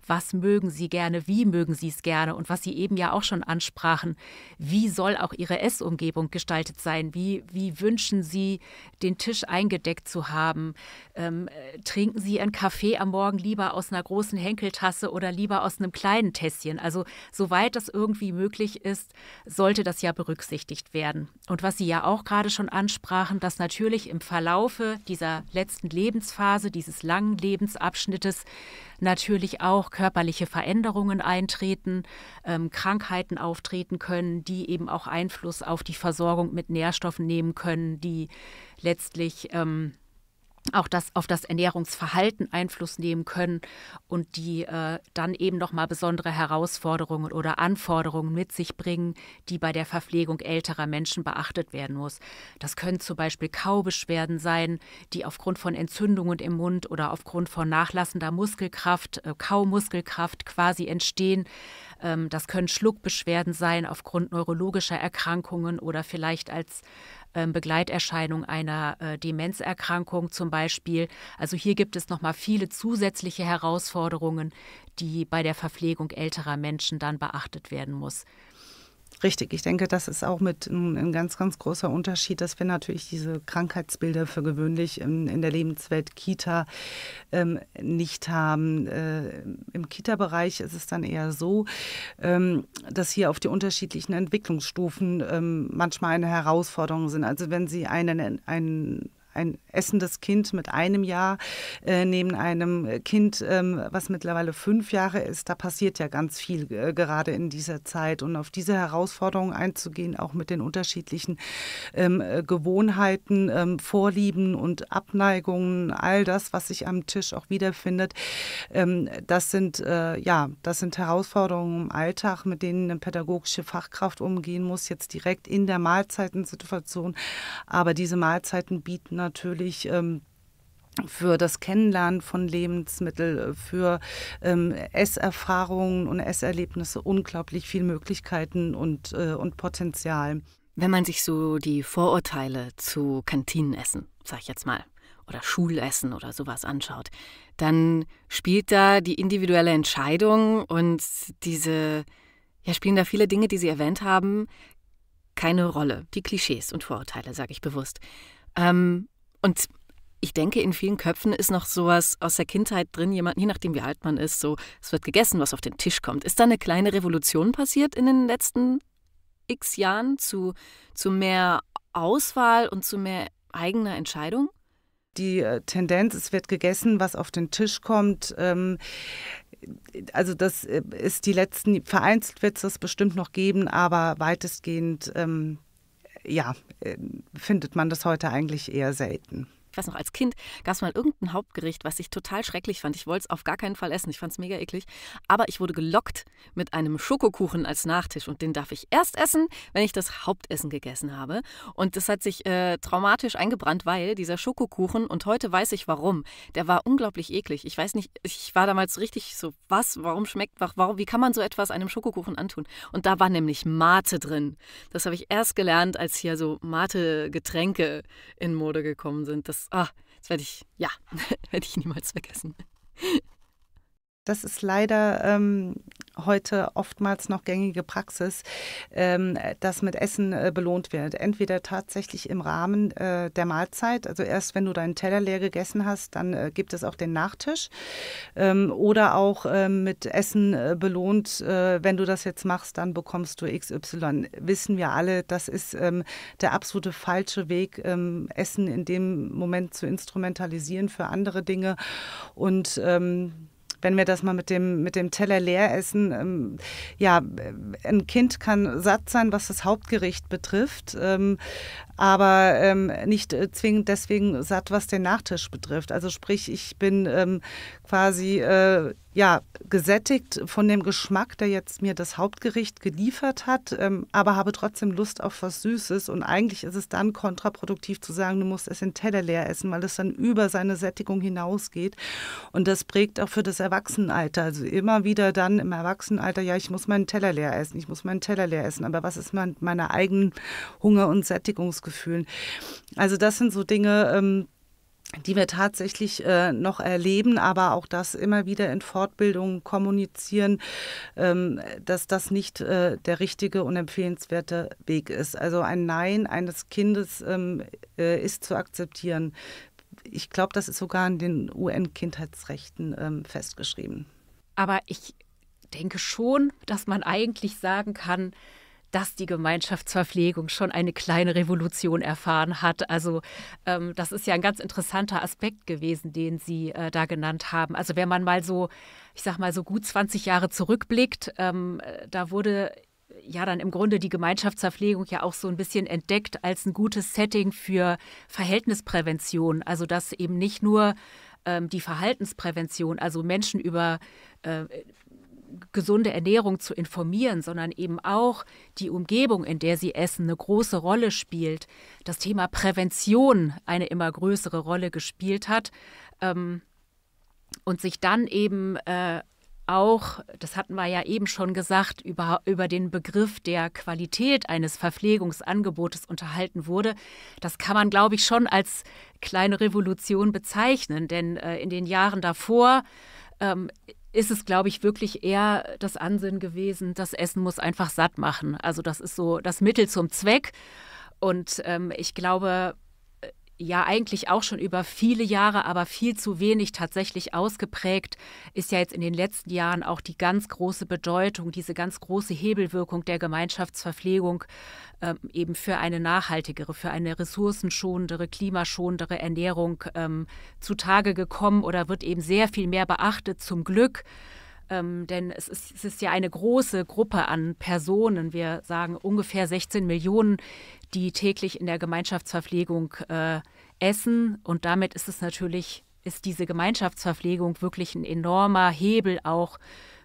was mögen sie gerne, wie mögen sie es gerne und was sie eben ja auch schon ansprachen, wie soll auch ihre Essumgebung gestaltet sein, wie, wie wünschen sie, den Tisch eingedeckt zu haben, ähm, äh, trinken sie ihren Kaffee am Morgen lieber aus einer großen Henkeltasse oder lieber aus einem kleinen Tässchen. Also soweit das irgendwie möglich ist, sollte das ja berücksichtigt werden. Und was Sie ja auch gerade schon ansprachen, dass natürlich im Verlaufe dieser letzten Lebensphase, dieses langen Lebensabschnittes, natürlich auch körperliche Veränderungen eintreten, ähm, Krankheiten auftreten können, die eben auch Einfluss auf die Versorgung mit Nährstoffen nehmen können, die letztlich ähm, auch das auf das Ernährungsverhalten Einfluss nehmen können und die äh, dann eben nochmal besondere Herausforderungen oder Anforderungen mit sich bringen, die bei der Verpflegung älterer Menschen beachtet werden muss. Das können zum Beispiel Kaubeschwerden sein, die aufgrund von Entzündungen im Mund oder aufgrund von nachlassender Muskelkraft, äh, Kaumuskelkraft quasi entstehen. Ähm, das können Schluckbeschwerden sein aufgrund neurologischer Erkrankungen oder vielleicht als ähm, Begleiterscheinung einer äh, Demenzerkrankung zum Beispiel. Also hier gibt es nochmal viele zusätzliche Herausforderungen, die bei der Verpflegung älterer Menschen dann beachtet werden muss. Richtig, ich denke, das ist auch mit ein, ein, ganz, ganz großer Unterschied, dass wir natürlich diese Krankheitsbilder für gewöhnlich in, in der Lebenswelt Kita ähm, nicht haben. Äh, Im Kita-Bereich ist es dann eher so, ähm, dass hier auf die unterschiedlichen Entwicklungsstufen ähm, manchmal eine Herausforderung sind. Also wenn Sie einen, einen ein essendes Kind mit einem Jahr äh, neben einem Kind, ähm, was mittlerweile fünf Jahre ist, da passiert ja ganz viel äh, gerade in dieser Zeit. Und auf diese Herausforderungen einzugehen, auch mit den unterschiedlichen ähm, äh, Gewohnheiten, ähm, Vorlieben und Abneigungen, all das, was sich am Tisch auch wiederfindet, ähm, das sind äh, ja, das sind Herausforderungen im Alltag, mit denen eine pädagogische Fachkraft umgehen muss, jetzt direkt in der Mahlzeitensituation. Aber diese Mahlzeiten bieten natürlich natürlich ähm, für das Kennenlernen von Lebensmitteln, äh, für ähm, Esserfahrungen und Esserlebnisse unglaublich viel Möglichkeiten und, äh, und Potenzial. Wenn man sich so die Vorurteile zu Kantinenessen, sag ich jetzt mal, oder Schulessen oder sowas anschaut, dann spielt da die individuelle Entscheidung und diese, ja, spielen da viele Dinge, die Sie erwähnt haben, keine Rolle. Die Klischees und Vorurteile, sage ich bewusst. Ähm, und ich denke, in vielen Köpfen ist noch sowas aus der Kindheit drin, jemand, je nachdem wie alt man ist, so, es wird gegessen, was auf den Tisch kommt. Ist da eine kleine Revolution passiert in den letzten x Jahren zu, zu mehr Auswahl und zu mehr eigener Entscheidung? Die äh, Tendenz, es wird gegessen, was auf den Tisch kommt. Ähm also das äh, ist die letzten, vereinzelt wird es das bestimmt noch geben, aber weitestgehend ähm, ja, äh, findet man das heute eigentlich eher selten ich weiß noch, als Kind gab es mal irgendein Hauptgericht, was ich total schrecklich fand. Ich wollte es auf gar keinen Fall essen. Ich fand es mega eklig. Aber ich wurde gelockt mit einem Schokokuchen als Nachtisch und den darf ich erst essen, wenn ich das Hauptessen gegessen habe. Und das hat sich äh, traumatisch eingebrannt, weil dieser Schokokuchen, und heute weiß ich warum, der war unglaublich eklig. Ich weiß nicht, ich war damals richtig so, was, warum schmeckt, warum, wie kann man so etwas einem Schokokuchen antun? Und da war nämlich Mate drin. Das habe ich erst gelernt, als hier so Mate-Getränke in Mode gekommen sind. Das ah, das werde ich, ja, werde ich niemals vergessen. Das ist leider ähm, heute oftmals noch gängige Praxis, ähm, dass mit Essen äh, belohnt wird. Entweder tatsächlich im Rahmen äh, der Mahlzeit, also erst wenn du deinen Teller leer gegessen hast, dann äh, gibt es auch den Nachtisch. Ähm, oder auch ähm, mit Essen äh, belohnt, äh, wenn du das jetzt machst, dann bekommst du XY. Wissen wir alle, das ist ähm, der absolute falsche Weg, ähm, Essen in dem Moment zu instrumentalisieren für andere Dinge. Und wenn wir das mal mit dem, mit dem Teller leer essen, ähm, ja, ein Kind kann satt sein, was das Hauptgericht betrifft, ähm, aber ähm, nicht äh, zwingend deswegen satt, was den Nachtisch betrifft. Also sprich, ich bin ähm, quasi äh, ja, gesättigt von dem Geschmack, der jetzt mir das Hauptgericht geliefert hat, ähm, aber habe trotzdem Lust auf was Süßes. Und eigentlich ist es dann kontraproduktiv zu sagen, du musst es in Teller leer essen, weil es dann über seine Sättigung hinausgeht. Und das prägt auch für das Erwachsenenalter. Also immer wieder dann im Erwachsenenalter, ja, ich muss meinen Teller leer essen, ich muss meinen Teller leer essen. Aber was ist mit meiner eigenen Hunger- und Sättigungsgefühlen? Also das sind so Dinge, ähm, die wir tatsächlich äh, noch erleben, aber auch das immer wieder in Fortbildungen kommunizieren, ähm, dass das nicht äh, der richtige und empfehlenswerte Weg ist. Also ein Nein eines Kindes ähm, äh, ist zu akzeptieren. Ich glaube, das ist sogar in den UN-Kindheitsrechten ähm, festgeschrieben. Aber ich denke schon, dass man eigentlich sagen kann, dass die Gemeinschaftsverpflegung schon eine kleine Revolution erfahren hat. Also ähm, das ist ja ein ganz interessanter Aspekt gewesen, den Sie äh, da genannt haben. Also wenn man mal so, ich sag mal so gut 20 Jahre zurückblickt, ähm, äh, da wurde ja dann im Grunde die Gemeinschaftsverpflegung ja auch so ein bisschen entdeckt als ein gutes Setting für Verhältnisprävention. Also dass eben nicht nur ähm, die Verhaltensprävention, also Menschen über äh, gesunde Ernährung zu informieren, sondern eben auch die Umgebung, in der sie essen, eine große Rolle spielt. Das Thema Prävention eine immer größere Rolle gespielt hat. Ähm, und sich dann eben äh, auch, das hatten wir ja eben schon gesagt, über, über den Begriff der Qualität eines Verpflegungsangebotes unterhalten wurde. Das kann man, glaube ich, schon als kleine Revolution bezeichnen, denn äh, in den Jahren davor ähm, ist es, glaube ich, wirklich eher das Ansinnen gewesen, das Essen muss einfach satt machen. Also das ist so das Mittel zum Zweck. Und ähm, ich glaube, ja eigentlich auch schon über viele Jahre, aber viel zu wenig tatsächlich ausgeprägt, ist ja jetzt in den letzten Jahren auch die ganz große Bedeutung, diese ganz große Hebelwirkung der Gemeinschaftsverpflegung ähm, eben für eine nachhaltigere, für eine ressourcenschonendere, klimaschonendere Ernährung ähm, zutage gekommen oder wird eben sehr viel mehr beachtet, zum Glück. Ähm, denn es ist, es ist ja eine große Gruppe an Personen. Wir sagen ungefähr 16 Millionen, die täglich in der Gemeinschaftsverpflegung äh, essen. Und damit ist es natürlich, ist diese Gemeinschaftsverpflegung wirklich ein enormer Hebel auch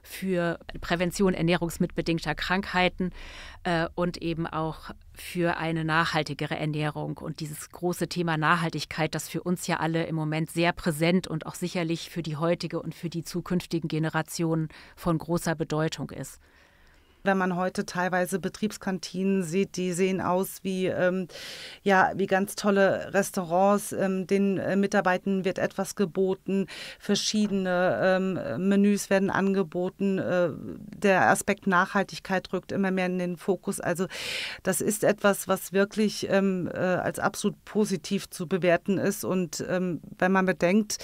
für Prävention ernährungsmitbedingter Krankheiten äh, und eben auch für eine nachhaltigere Ernährung und dieses große Thema Nachhaltigkeit, das für uns ja alle im Moment sehr präsent und auch sicherlich für die heutige und für die zukünftigen Generationen von großer Bedeutung ist. Wenn man heute teilweise Betriebskantinen sieht, die sehen aus wie, ähm, ja, wie ganz tolle Restaurants. Ähm, den äh, Mitarbeitern wird etwas geboten, verschiedene ähm, Menüs werden angeboten. Äh, der Aspekt Nachhaltigkeit rückt immer mehr in den Fokus. Also das ist etwas, was wirklich ähm, äh, als absolut positiv zu bewerten ist. Und ähm, wenn man bedenkt,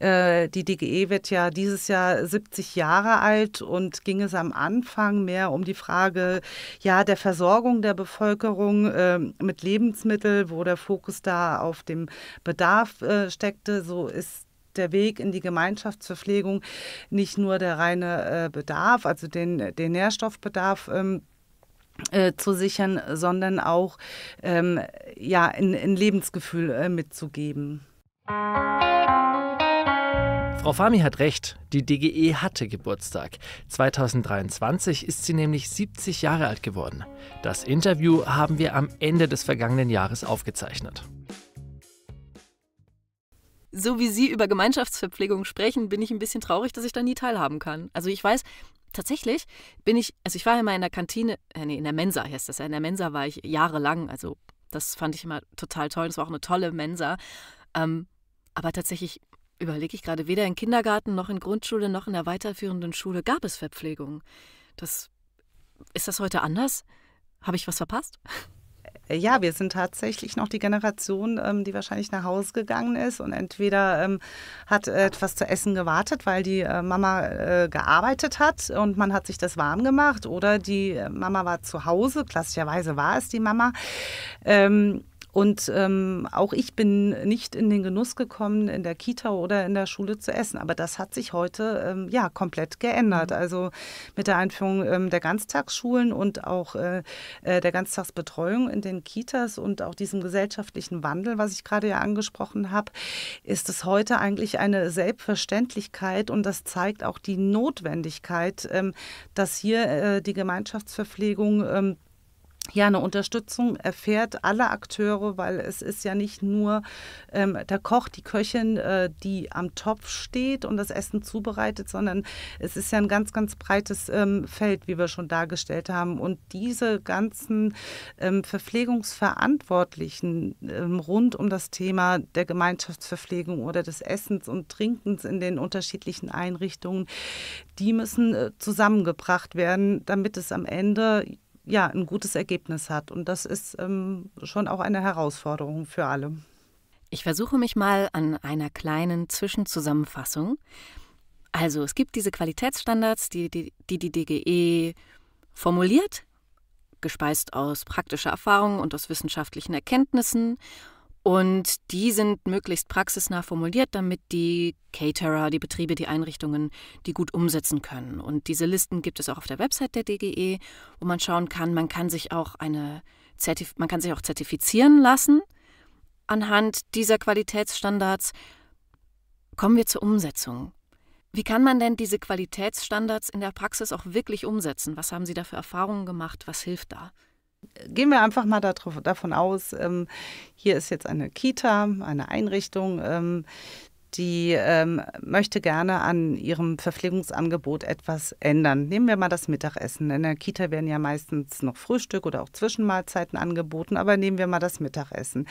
äh, die DGE wird ja dieses Jahr 70 Jahre alt und ging es am Anfang mehr um um die Frage ja, der Versorgung der Bevölkerung äh, mit Lebensmitteln, wo der Fokus da auf dem Bedarf äh, steckte. So ist der Weg in die Gemeinschaftsverpflegung nicht nur der reine äh, Bedarf, also den, den Nährstoffbedarf. Ähm, äh, zu sichern, sondern auch ähm, ja, ein, Lebensgefühl äh, mitzugeben. Frau Fami hat recht, die DGE hatte Geburtstag. 2023 ist sie nämlich 70 Jahre alt geworden. Das Interview haben wir am Ende des vergangenen Jahres aufgezeichnet. So wie Sie über Gemeinschaftsverpflegung sprechen, bin ich ein bisschen traurig, dass ich da nie teilhaben kann. Also ich weiß, tatsächlich bin ich, also ich war ja mal in der Kantine, äh nee, in der Mensa heißt das ja, in der Mensa war ich jahrelang, also das fand ich immer total toll, das war auch eine tolle Mensa. Ähm, aber tatsächlich überlege ich gerade, weder in Kindergarten noch in Grundschule noch in der weiterführenden Schule gab es Verpflegung. Das, ist das heute anders? Habe ich was verpasst? Äh, ja, wir sind tatsächlich noch die Generation, ähm, die wahrscheinlich nach Hause gegangen ist und entweder ähm, hat etwas zu essen gewartet, weil die äh, Mama äh, gearbeitet hat und man hat sich das warm gemacht oder die äh, Mama war zu Hause, klassischerweise war es die Mama. Ähm, und ähm, auch ich bin nicht in den Genuss gekommen, in der Kita oder in der Schule zu essen. Aber das hat sich heute ähm, ja komplett geändert. Mhm. Also mit der Einführung ähm, der Ganztagsschulen und auch äh, äh, der Ganztagsbetreuung in den Kitas und auch diesem gesellschaftlichen Wandel, was ich gerade ja angesprochen habe, ist es heute eigentlich eine Selbstverständlichkeit und das zeigt auch die Notwendigkeit, ähm, dass hier äh, die Gemeinschaftsverpflegung ähm, ja eine Unterstützung erfährt alle Akteure, weil es ist ja nicht nur ähm, der Koch, die Köchin, äh, die am Topf steht und das Essen zubereitet, sondern es ist ja ein ganz, ganz breites ähm, Feld, wie wir schon dargestellt haben. Und diese ganzen ähm, Verpflegungsverantwortlichen ähm, rund um das Thema der Gemeinschaftsverpflegung oder des Essens und Trinkens in den unterschiedlichen Einrichtungen, die müssen äh, zusammengebracht werden, damit es am Ende ja, ein gutes Ergebnis hat. Und das ist ähm, schon auch eine Herausforderung für alle. Ich versuche mich mal an einer kleinen Zwischenzusammenfassung. Also es gibt diese Qualitätsstandards, die die, die, die DGE formuliert, gespeist aus praktischer Erfahrung und aus wissenschaftlichen Erkenntnissen. Und die sind möglichst praxisnah formuliert, damit die Caterer, die Betriebe, die Einrichtungen, die gut umsetzen können. Und diese Listen gibt es auch auf der Website der DGE, wo man schauen kann, man kann sich auch eine Zertif man kann sich auch zertifizieren lassen anhand dieser Qualitätsstandards. Kommen wir zur Umsetzung. Wie kann man denn diese Qualitätsstandards in der Praxis auch wirklich umsetzen? Was haben Sie da für Erfahrungen gemacht? Was hilft da? Gehen wir einfach mal darauf, davon aus, ähm, hier ist jetzt eine Kita, eine Einrichtung, ähm, die ähm, möchte gerne an ihrem Verpflegungsangebot etwas ändern. Nehmen wir mal das Mittagessen. In der Kita werden ja meistens noch Frühstück oder auch Zwischenmahlzeiten angeboten, aber nehmen wir mal das Mittagessen.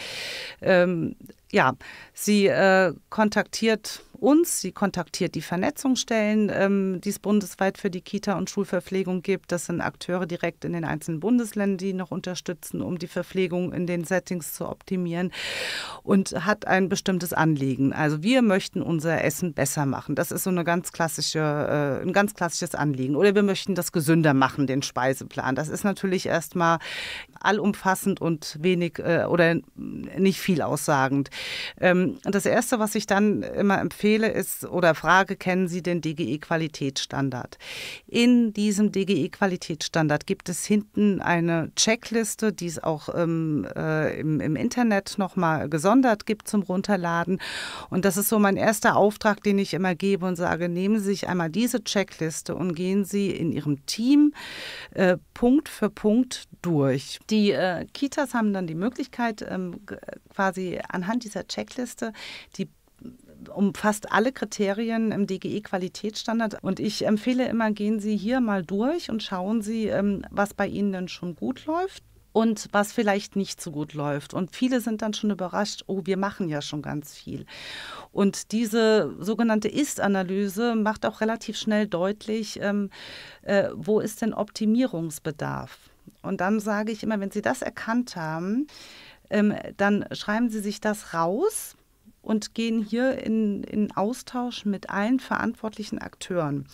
Ähm, ja, sie äh, kontaktiert uns, sie kontaktiert die Vernetzungsstellen, ähm, die es bundesweit für die Kita und Schulverpflegung gibt. Das sind Akteure direkt in den einzelnen Bundesländern, die noch unterstützen, um die Verpflegung in den Settings zu optimieren und hat ein bestimmtes Anliegen. Also wir möchten unser Essen besser machen. Das ist so eine ganz klassische, äh, ein ganz klassisches Anliegen. Oder wir möchten das gesünder machen, den Speiseplan. Das ist natürlich erstmal allumfassend und wenig äh, oder nicht viel aussagend. Ähm, das Erste, was ich dann immer empfehle, ist oder frage, kennen Sie den DGE-Qualitätsstandard? In diesem DGE-Qualitätsstandard gibt es hinten eine Checkliste, die es auch ähm, äh, im, im Internet nochmal gesondert gibt zum Runterladen. Und das ist so mein erster Auftrag, den ich immer gebe und sage, nehmen Sie sich einmal diese Checkliste und gehen Sie in Ihrem Team äh, Punkt für Punkt durch. Die äh, Kitas haben dann die Möglichkeit, ähm, quasi anhand dieser Checkliste, die umfasst alle Kriterien im DGE-Qualitätsstandard. Und ich empfehle immer, gehen Sie hier mal durch und schauen Sie, ähm, was bei Ihnen denn schon gut läuft und was vielleicht nicht so gut läuft. Und viele sind dann schon überrascht, oh, wir machen ja schon ganz viel. Und diese sogenannte Ist-Analyse macht auch relativ schnell deutlich, ähm, äh, wo ist denn Optimierungsbedarf. Und dann sage ich immer, wenn Sie das erkannt haben, ähm, dann schreiben Sie sich das raus und gehen hier in, in Austausch mit allen verantwortlichen Akteuren.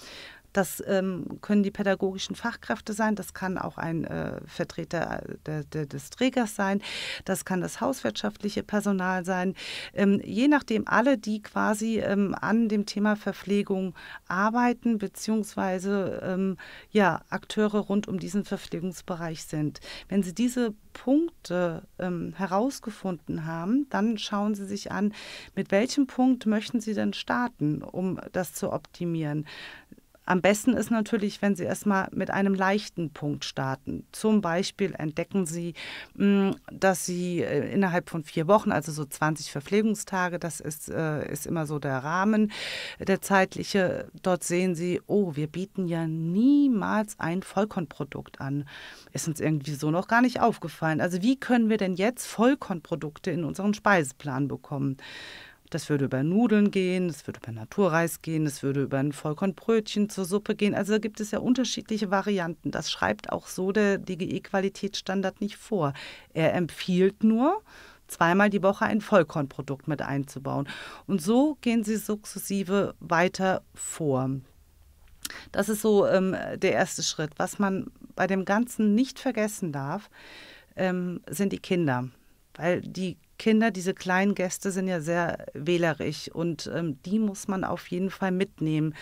Das ähm, können die pädagogischen Fachkräfte sein, das kann auch ein äh, Vertreter de, äh, de, des Trägers sein, das kann das hauswirtschaftliche Personal sein. Ähm, je nachdem, alle, die quasi ähm, an dem Thema Verpflegung arbeiten, beziehungsweise ähm, ja, Akteure rund um diesen Verpflegungsbereich sind. Wenn Sie diese Punkte ähm, herausgefunden haben, dann schauen Sie sich an, mit welchem Punkt möchten Sie denn starten, um das zu optimieren. Am besten ist natürlich, wenn Sie erstmal mit einem leichten Punkt starten. Zum Beispiel entdecken Sie, hm, dass Sie äh, innerhalb von vier Wochen, also so 20 Verpflegungstage, das ist, äh, ist immer so der Rahmen, äh, der zeitliche, dort sehen Sie, oh, wir bieten ja niemals ein Vollkornprodukt an. Ist uns irgendwie so noch gar nicht aufgefallen. Also wie können wir denn jetzt Vollkornprodukte in unseren Speiseplan bekommen? Das würde über Nudeln gehen, das würde über Naturreis gehen, das würde über ein Vollkornbrötchen zur Suppe gehen. Also gibt es ja unterschiedliche Varianten. Das schreibt auch so der DGE-Qualitätsstandard nicht vor. Er empfiehlt nur, zweimal die Woche ein Vollkornprodukt mit einzubauen. Und so gehen sie sukzessive weiter vor. Das ist so ähm, der erste Schritt. Was man bei dem Ganzen nicht vergessen darf, ähm, sind die Kinder. Weil die Kinder, diese kleinen Gäste sind ja sehr wählerisch und ähm, die muss man auf jeden Fall mitnehmen.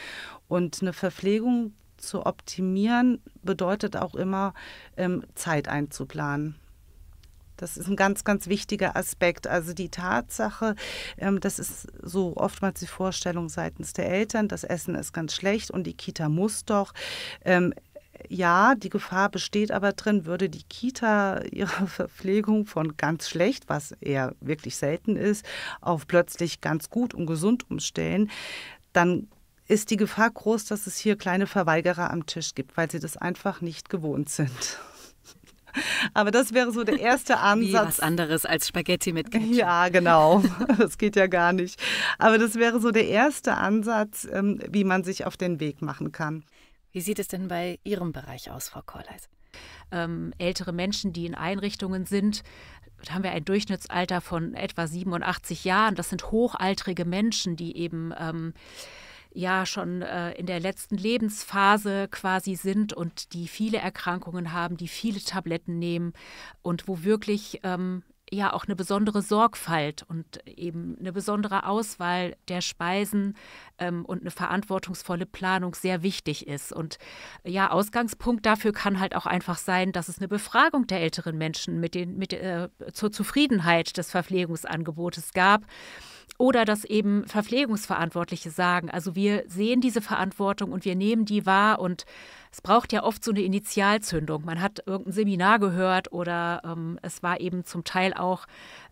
Und eine Verpflegung zu optimieren bedeutet auch immer, ähm, Zeit einzuplanen. Das ist ein ganz, ganz wichtiger Aspekt. Also die Tatsache, ähm, das ist so oftmals die Vorstellung seitens der Eltern, das Essen ist ganz schlecht und die Kita muss doch. Ähm, ja, die Gefahr besteht aber drin, würde die Kita ihre Verpflegung von ganz schlecht, was eher wirklich selten ist, auf plötzlich ganz gut und gesund umstellen, dann ist die Gefahr groß, dass es hier kleine Verweigerer am Tisch gibt, weil sie das einfach nicht gewohnt sind. Aber das wäre so der erste Ansatz. Wie was anderes als Spaghetti mit Ketchup. Ja, genau. Das geht ja gar nicht. Aber das wäre so der erste Ansatz, ähm, wie man sich auf den Weg machen kann. Wie sieht es denn bei Ihrem Bereich aus, Frau Korleis? Ähm, ältere Menschen, die in Einrichtungen sind, haben wir ein Durchschnittsalter von etwa 87 Jahren. Das sind hochaltrige Menschen, die eben ähm, ja schon äh, in der letzten Lebensphase quasi sind und die viele Erkrankungen haben, die viele Tabletten nehmen und wo wirklich ähm, ja auch eine besondere Sorgfalt und eben eine besondere Auswahl der Speisen ähm, und eine verantwortungsvolle Planung sehr wichtig ist. Und ja, Ausgangspunkt dafür kann halt auch einfach sein, dass es eine Befragung der älteren Menschen mit den, mit, äh, zur Zufriedenheit des Verpflegungsangebotes gab oder dass eben Verpflegungsverantwortliche sagen, also wir sehen diese Verantwortung und wir nehmen die wahr und es braucht ja oft so eine Initialzündung. Man hat irgendein Seminar gehört oder ähm, es war eben zum Teil auch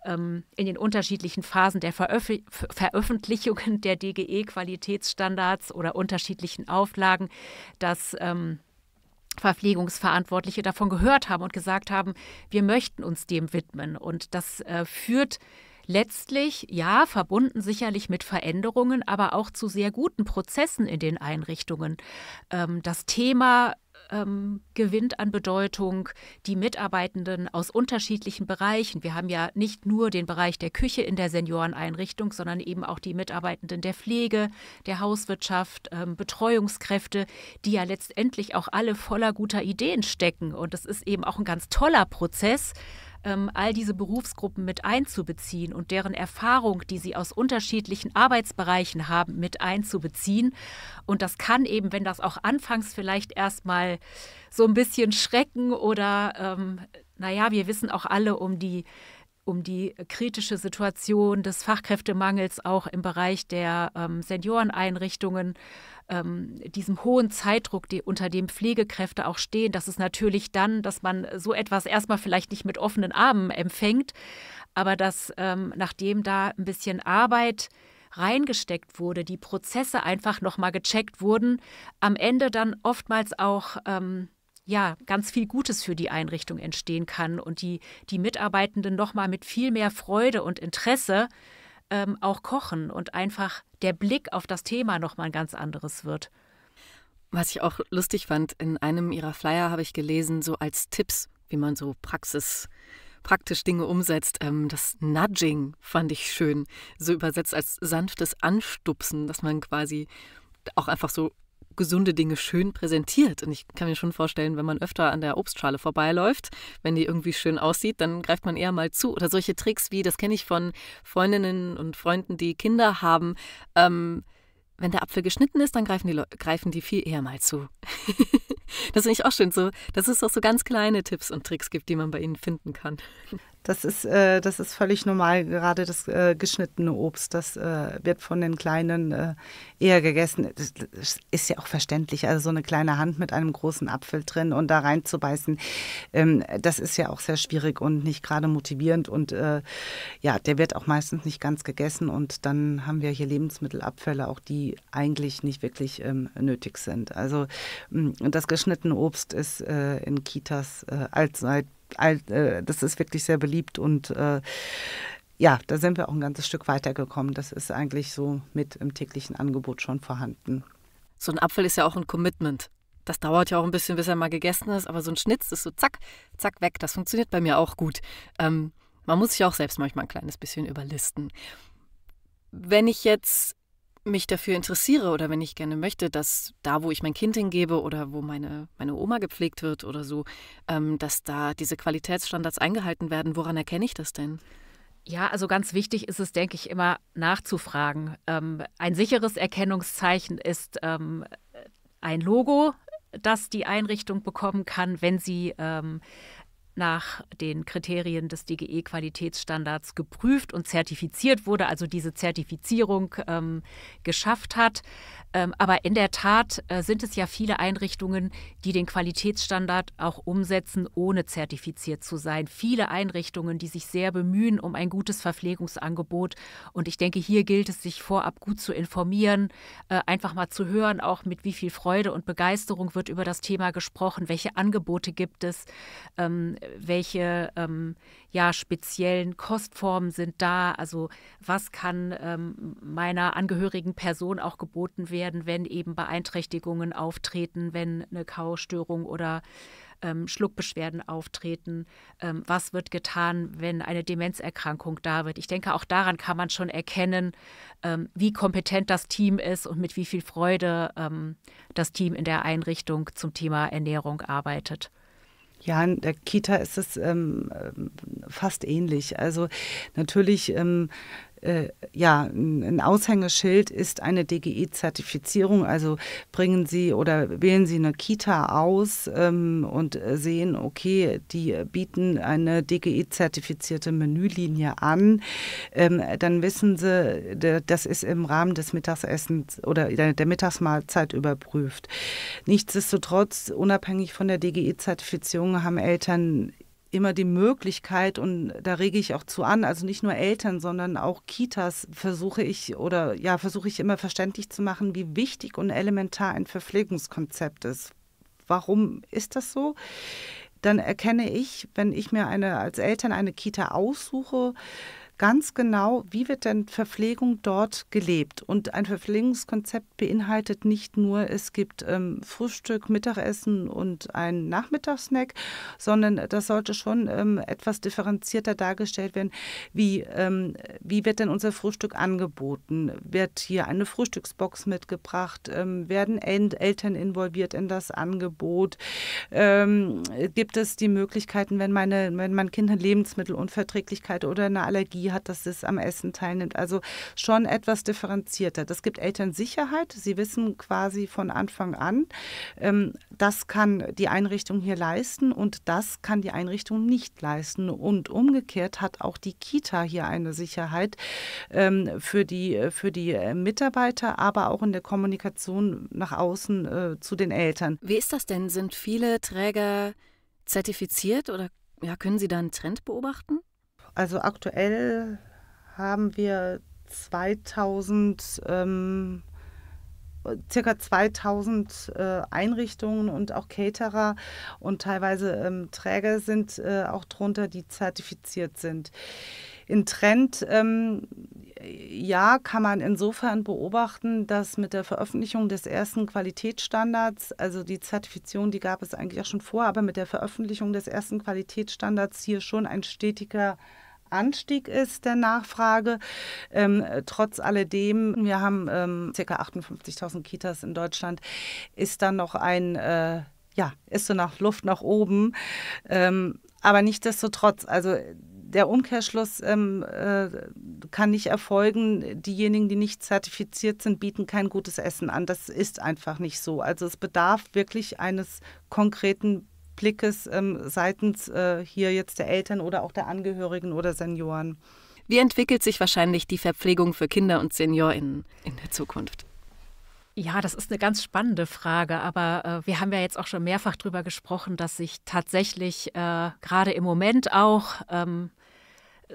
ähm, in den unterschiedlichen Phasen der Veröf Veröffentlichungen der DGE-Qualitätsstandards oder unterschiedlichen Auflagen, dass ähm, Verpflegungsverantwortliche davon gehört haben und gesagt haben, wir möchten uns dem widmen. Und das äh, führt letztlich ja verbunden sicherlich mit Veränderungen, aber auch zu sehr guten Prozessen in den Einrichtungen. Ähm, das Thema ähm, gewinnt an Bedeutung. Die Mitarbeitenden aus unterschiedlichen Bereichen. Wir haben ja nicht nur den Bereich der Küche in der Senioreneinrichtung, sondern eben auch die Mitarbeitenden der Pflege, der Hauswirtschaft, ähm, Betreuungskräfte, die ja letztendlich auch alle voller guter Ideen stecken. Und das ist eben auch ein ganz toller Prozess ähm, all diese Berufsgruppen mit einzubeziehen und deren Erfahrung, die sie aus unterschiedlichen Arbeitsbereichen haben, mit einzubeziehen. Und das kann eben, wenn das auch anfangs vielleicht erstmal so ein bisschen schrecken oder, ähm, naja, wir wissen auch alle um die um die kritische Situation des Fachkräftemangels auch im Bereich der ähm, Senioreneinrichtungen, ähm, diesem hohen Zeitdruck, die, unter dem Pflegekräfte auch stehen. Das ist natürlich dann, dass man so etwas erstmal vielleicht nicht mit offenen Armen empfängt, aber dass ähm, nachdem da ein bisschen Arbeit reingesteckt wurde, die Prozesse einfach nochmal gecheckt wurden, am Ende dann oftmals auch ähm, ja ganz viel Gutes für die Einrichtung entstehen kann und die, die Mitarbeitenden nochmal mit viel mehr Freude und Interesse ähm, auch kochen und einfach der Blick auf das Thema nochmal ein ganz anderes wird. Was ich auch lustig fand, in einem ihrer Flyer habe ich gelesen, so als Tipps, wie man so Praxis praktisch Dinge umsetzt. Ähm, das Nudging fand ich schön, so übersetzt als sanftes Anstupsen, dass man quasi auch einfach so gesunde Dinge schön präsentiert. Und ich kann mir schon vorstellen, wenn man öfter an der Obstschale vorbeiläuft, wenn die irgendwie schön aussieht, dann greift man eher mal zu. Oder solche Tricks wie, das kenne ich von Freundinnen und Freunden, die Kinder haben. Ähm, wenn der Apfel geschnitten ist, dann greifen die, Le greifen die viel eher mal zu. das finde ich auch schön so, dass es auch so ganz kleine Tipps und Tricks gibt, die man bei ihnen finden kann. Das ist, äh, das ist völlig normal, gerade das äh, geschnittene Obst, das äh, wird von den Kleinen äh, eher gegessen. Das ist ja auch verständlich, also so eine kleine Hand mit einem großen Apfel drin und da reinzubeißen, ähm, das ist ja auch sehr schwierig und nicht gerade motivierend und äh, ja, der wird auch meistens nicht ganz gegessen und dann haben wir hier Lebensmittelabfälle, auch die eigentlich nicht wirklich ähm, nötig sind. Also mm, das geschnittene Obst ist äh, in Kitas allzeit äh, das ist wirklich sehr beliebt und äh, ja, da sind wir auch ein ganzes Stück weitergekommen. Das ist eigentlich so mit im täglichen Angebot schon vorhanden. So ein Apfel ist ja auch ein Commitment. Das dauert ja auch ein bisschen, bis er mal gegessen ist, aber so ein Schnitz ist so zack, zack weg. Das funktioniert bei mir auch gut. Ähm, man muss sich auch selbst manchmal ein kleines bisschen überlisten. Wenn ich jetzt mich dafür interessiere oder wenn ich gerne möchte, dass da, wo ich mein Kind hingebe oder wo meine, meine Oma gepflegt wird oder so, ähm, dass da diese Qualitätsstandards eingehalten werden, woran erkenne ich das denn? Ja, also ganz wichtig ist es, denke ich, immer nachzufragen. Ähm, ein sicheres Erkennungszeichen ist ähm, ein Logo, das die Einrichtung bekommen kann, wenn sie ähm, nach den Kriterien des DGE-Qualitätsstandards geprüft und zertifiziert wurde, also diese Zertifizierung ähm, geschafft hat. Ähm, aber in der Tat äh, sind es ja viele Einrichtungen, die den Qualitätsstandard auch umsetzen, ohne zertifiziert zu sein. Viele Einrichtungen, die sich sehr bemühen um ein gutes Verpflegungsangebot. Und ich denke, hier gilt es, sich vorab gut zu informieren, äh, einfach mal zu hören, auch mit wie viel Freude und Begeisterung wird über das Thema gesprochen, welche Angebote gibt es, ähm, welche ähm, ja, speziellen Kostformen sind da? Also was kann ähm, meiner angehörigen Person auch geboten werden, wenn eben Beeinträchtigungen auftreten, wenn eine Kaustörung oder ähm, Schluckbeschwerden auftreten? Ähm, was wird getan, wenn eine Demenzerkrankung da wird? Ich denke, auch daran kann man schon erkennen, ähm, wie kompetent das Team ist und mit wie viel Freude ähm, das Team in der Einrichtung zum Thema Ernährung arbeitet. Ja, in der Kita ist es ähm, ähm fast ähnlich. Also natürlich ähm, äh, ja, ein Aushängeschild ist eine DGE-Zertifizierung. Also bringen Sie oder wählen Sie eine Kita aus ähm, und äh, sehen, okay, die bieten eine DGE-zertifizierte Menülinie an. Ähm, dann wissen Sie, das ist im Rahmen des Mittagsessens oder der Mittagsmahlzeit überprüft. Nichtsdestotrotz, unabhängig von der DGE-Zertifizierung, haben Eltern immer die Möglichkeit, und da rege ich auch zu an, also nicht nur Eltern, sondern auch Kitas versuche ich oder ja, versuche ich immer verständlich zu machen, wie wichtig und elementar ein Verpflegungskonzept ist. Warum ist das so? Dann erkenne ich, wenn ich mir eine als Eltern eine Kita aussuche, ganz genau, wie wird denn Verpflegung dort gelebt. Und ein Verpflegungskonzept beinhaltet nicht nur, es gibt ähm, Frühstück, Mittagessen und einen Nachmittagssnack, sondern das sollte schon ähm, etwas differenzierter dargestellt werden, wie, ähm, wie wird denn unser Frühstück angeboten? Wird hier eine Frühstücksbox mitgebracht? Ähm, werden El Eltern involviert in das Angebot? Ähm, gibt es die Möglichkeiten, wenn, meine, wenn mein Kind eine Lebensmittelunverträglichkeit oder eine Allergie hat, dass es am Essen teilnimmt. Also schon etwas differenzierter. Das gibt Eltern Sicherheit. Sie wissen quasi von Anfang an, ähm, das kann die Einrichtung hier leisten und das kann die Einrichtung nicht leisten. Und umgekehrt hat auch die Kita hier eine Sicherheit ähm, für die, für die äh, Mitarbeiter, aber auch in der Kommunikation nach außen äh, zu den Eltern. Wie ist das denn? Sind viele Träger zertifiziert oder ja, können Sie da einen Trend beobachten? Also aktuell haben wir 2000, ähm, circa 2000 äh, Einrichtungen und auch Caterer und teilweise ähm, Träger sind äh, auch drunter, die zertifiziert sind. In Trend, ähm, ja, kann man insofern beobachten, dass mit der Veröffentlichung des ersten Qualitätsstandards, also die Zertifizierung, die gab es eigentlich auch schon vor, aber mit der Veröffentlichung des ersten Qualitätsstandards hier schon ein stetiger Anstieg ist der Nachfrage. Ähm, trotz alledem, wir haben ähm, ca. 58.000 Kitas in Deutschland, ist da noch ein, äh, ja, ist so nach Luft nach oben. Ähm, aber nichtsdestotrotz, also der Umkehrschluss ähm, äh, kann nicht erfolgen. Diejenigen, die nicht zertifiziert sind, bieten kein gutes Essen an. Das ist einfach nicht so. Also es bedarf wirklich eines konkreten Blickes ähm, seitens äh, hier jetzt der Eltern oder auch der Angehörigen oder Senioren. Wie entwickelt sich wahrscheinlich die Verpflegung für Kinder und SeniorInnen in der Zukunft? Ja, das ist eine ganz spannende Frage, aber äh, wir haben ja jetzt auch schon mehrfach darüber gesprochen, dass sich tatsächlich äh, gerade im Moment auch ähm,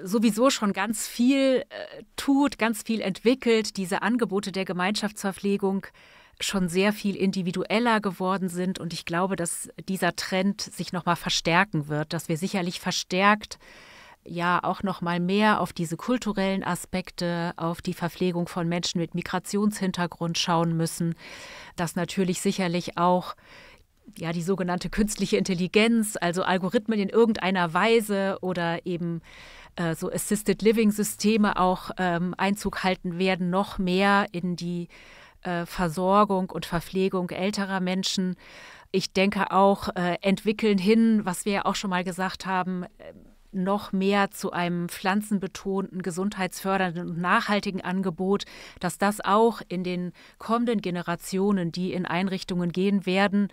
sowieso schon ganz viel äh, tut, ganz viel entwickelt, diese Angebote der Gemeinschaftsverpflegung schon sehr viel individueller geworden sind. Und ich glaube, dass dieser Trend sich nochmal verstärken wird, dass wir sicherlich verstärkt ja auch nochmal mehr auf diese kulturellen Aspekte, auf die Verpflegung von Menschen mit Migrationshintergrund schauen müssen, dass natürlich sicherlich auch ja, die sogenannte künstliche Intelligenz, also Algorithmen in irgendeiner Weise oder eben äh, so Assisted Living Systeme auch ähm, Einzug halten werden, noch mehr in die äh, Versorgung und Verpflegung älterer Menschen. Ich denke auch äh, entwickeln hin, was wir ja auch schon mal gesagt haben, äh, noch mehr zu einem pflanzenbetonten, gesundheitsfördernden und nachhaltigen Angebot, dass das auch in den kommenden Generationen, die in Einrichtungen gehen werden,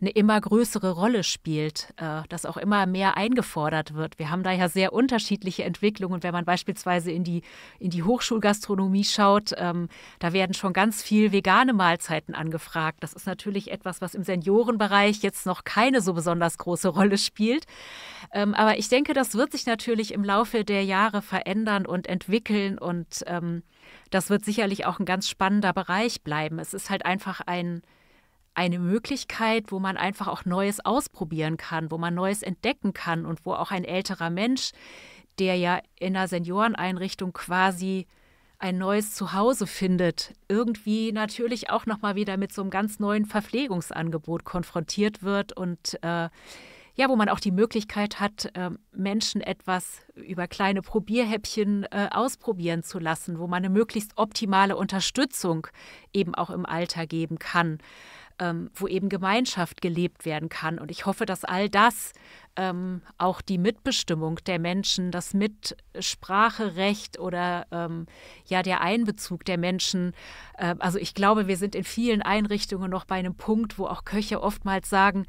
eine immer größere Rolle spielt, äh, dass auch immer mehr eingefordert wird. Wir haben da ja sehr unterschiedliche Entwicklungen. Wenn man beispielsweise in die, in die Hochschulgastronomie schaut, ähm, da werden schon ganz viel vegane Mahlzeiten angefragt. Das ist natürlich etwas, was im Seniorenbereich jetzt noch keine so besonders große Rolle spielt. Ähm, aber ich denke, das wird sich natürlich im Laufe der Jahre verändern und entwickeln und ähm, das wird sicherlich auch ein ganz spannender Bereich bleiben. Es ist halt einfach ein, eine Möglichkeit, wo man einfach auch Neues ausprobieren kann, wo man Neues entdecken kann und wo auch ein älterer Mensch, der ja in einer Senioreneinrichtung quasi ein neues Zuhause findet, irgendwie natürlich auch nochmal wieder mit so einem ganz neuen Verpflegungsangebot konfrontiert wird und äh, ja, wo man auch die Möglichkeit hat, ähm, Menschen etwas über kleine Probierhäppchen äh, ausprobieren zu lassen, wo man eine möglichst optimale Unterstützung eben auch im Alter geben kann ähm, wo eben Gemeinschaft gelebt werden kann. Und ich hoffe, dass all das, ähm, auch die Mitbestimmung der Menschen, das Mitspracherecht oder ähm, ja der Einbezug der Menschen, äh, also ich glaube, wir sind in vielen Einrichtungen noch bei einem Punkt, wo auch Köche oftmals sagen,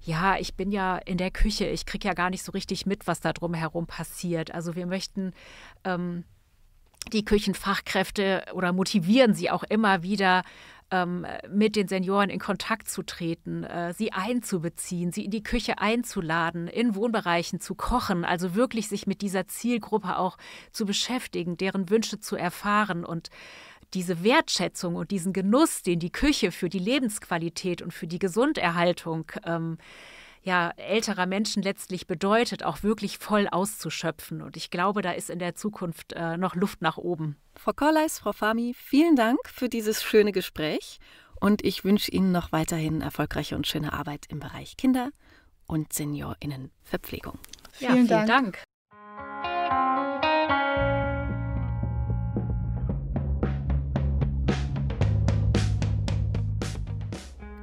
ja, ich bin ja in der Küche, ich kriege ja gar nicht so richtig mit, was da drumherum passiert. Also wir möchten ähm, die Küchenfachkräfte oder motivieren sie auch immer wieder, ähm, mit den Senioren in Kontakt zu treten, äh, sie einzubeziehen, sie in die Küche einzuladen, in Wohnbereichen zu kochen, also wirklich sich mit dieser Zielgruppe auch zu beschäftigen, deren Wünsche zu erfahren und diese Wertschätzung und diesen Genuss, den die Küche für die Lebensqualität und für die Gesunderhaltung ähm, ja, älterer Menschen letztlich bedeutet, auch wirklich voll auszuschöpfen. Und ich glaube, da ist in der Zukunft äh, noch Luft nach oben. Frau Korleis, Frau Fami, vielen Dank für dieses schöne Gespräch. Und ich wünsche Ihnen noch weiterhin erfolgreiche und schöne Arbeit im Bereich Kinder- und Seniorinnenverpflegung. Ja, vielen, vielen Dank. Dank.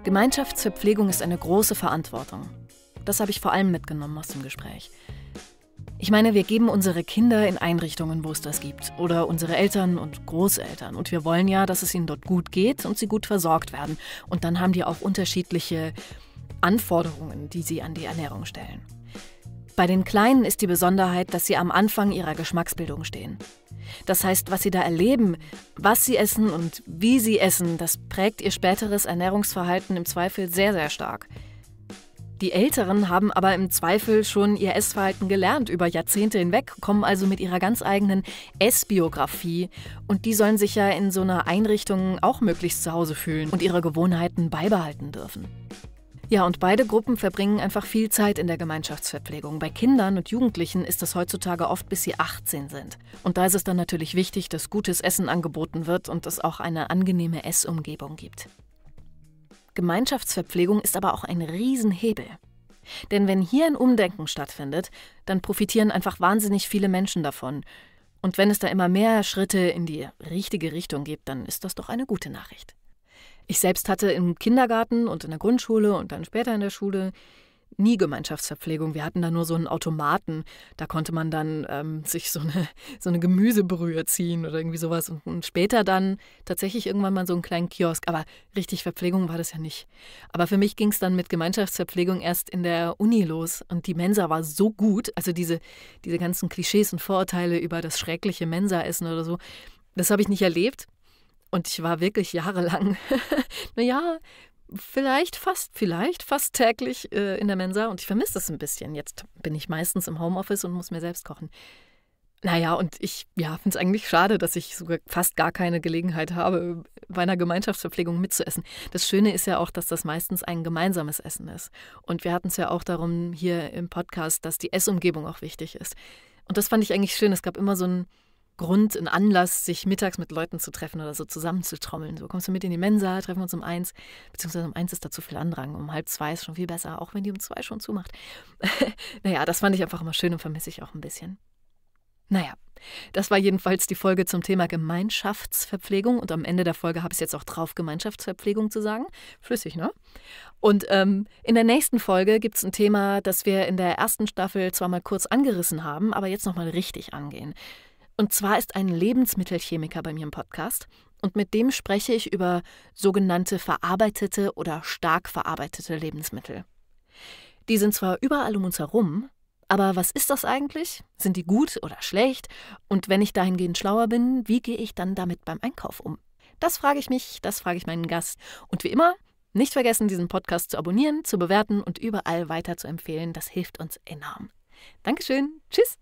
Gemeinschaft ist eine große Verantwortung. Das habe ich vor allem mitgenommen aus dem Gespräch. Ich meine, wir geben unsere Kinder in Einrichtungen, wo es das gibt, oder unsere Eltern und Großeltern. Und wir wollen ja, dass es ihnen dort gut geht und sie gut versorgt werden. Und dann haben die auch unterschiedliche Anforderungen, die sie an die Ernährung stellen. Bei den Kleinen ist die Besonderheit, dass sie am Anfang ihrer Geschmacksbildung stehen. Das heißt, was sie da erleben, was sie essen und wie sie essen, das prägt ihr späteres Ernährungsverhalten im Zweifel sehr, sehr stark. Die Älteren haben aber im Zweifel schon ihr Essverhalten gelernt über Jahrzehnte hinweg, kommen also mit ihrer ganz eigenen Essbiografie und die sollen sich ja in so einer Einrichtung auch möglichst zu Hause fühlen und ihre Gewohnheiten beibehalten dürfen. Ja, und beide Gruppen verbringen einfach viel Zeit in der Gemeinschaftsverpflegung. Bei Kindern und Jugendlichen ist das heutzutage oft, bis sie 18 sind. Und da ist es dann natürlich wichtig, dass gutes Essen angeboten wird und es auch eine angenehme Essumgebung gibt. Gemeinschaftsverpflegung ist aber auch ein Riesenhebel. Denn wenn hier ein Umdenken stattfindet, dann profitieren einfach wahnsinnig viele Menschen davon. Und wenn es da immer mehr Schritte in die richtige Richtung gibt, dann ist das doch eine gute Nachricht. Ich selbst hatte im Kindergarten und in der Grundschule und dann später in der Schule nie Gemeinschaftsverpflegung. Wir hatten da nur so einen Automaten. Da konnte man dann ähm, sich so eine, so eine Gemüsebrühe ziehen oder irgendwie sowas. Und, und, später dann tatsächlich irgendwann mal so einen kleinen Kiosk. Aber richtig Verpflegung war das ja nicht. Aber für mich ging es dann mit Gemeinschaftsverpflegung erst in der Uni los. Und die Mensa war so gut. Also diese, diese ganzen Klischees und Vorurteile über das schreckliche Mensa-Essen oder so. Das habe ich nicht erlebt. Und ich war wirklich jahrelang, naja, vielleicht fast, vielleicht fast täglich äh, in der Mensa und ich vermisse das ein bisschen. Jetzt bin ich meistens im Homeoffice und muss mir selbst kochen. Naja, und ich ja, finde es eigentlich schade, dass ich sogar fast gar keine Gelegenheit habe, bei einer Gemeinschaftsverpflegung mitzuessen. Das Schöne ist ja auch, dass das meistens ein gemeinsames Essen ist. Und wir hatten es ja auch darum hier im Podcast, dass die Essumgebung auch wichtig ist. Und das fand ich eigentlich schön. Es gab immer so ein, Grund, ein Anlass, sich mittags mit Leuten zu treffen oder so zusammenzutrommeln. So kommst du mit in die Mensa, treffen wir uns um eins, beziehungsweise um eins ist da zu viel Andrang. Um halb zwei ist schon viel besser, auch wenn die um zwei schon zumacht. naja, das fand ich einfach immer schön und vermisse ich auch ein bisschen. Naja, das war jedenfalls die Folge zum Thema Gemeinschaftsverpflegung und am Ende der Folge habe ich es jetzt auch drauf, Gemeinschaftsverpflegung zu sagen. Flüssig, ne? Und ähm, in der nächsten Folge gibt es ein Thema, das wir in der ersten Staffel zwar mal kurz angerissen haben, aber jetzt nochmal richtig angehen. Und zwar ist ein Lebensmittelchemiker bei mir im Podcast und mit dem spreche ich über sogenannte verarbeitete oder stark verarbeitete Lebensmittel. Die sind zwar überall um uns herum, aber was ist das eigentlich? Sind die gut oder schlecht? Und wenn ich dahingehend schlauer bin, wie gehe ich dann damit beim Einkauf um? Das frage ich mich, das frage ich meinen Gast. Und wie immer, nicht vergessen, diesen Podcast zu abonnieren, zu bewerten und überall weiter zu empfehlen. Das hilft uns enorm. Dankeschön. Tschüss.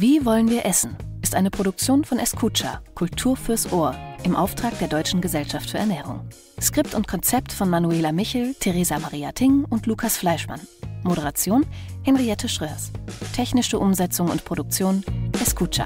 Wie wollen wir essen? ist eine Produktion von Escucha, Kultur fürs Ohr, im Auftrag der Deutschen Gesellschaft für Ernährung. Skript und Konzept von Manuela Michel, Theresa Maria Ting und Lukas Fleischmann. Moderation Henriette Schröers. Technische Umsetzung und Produktion Escucha.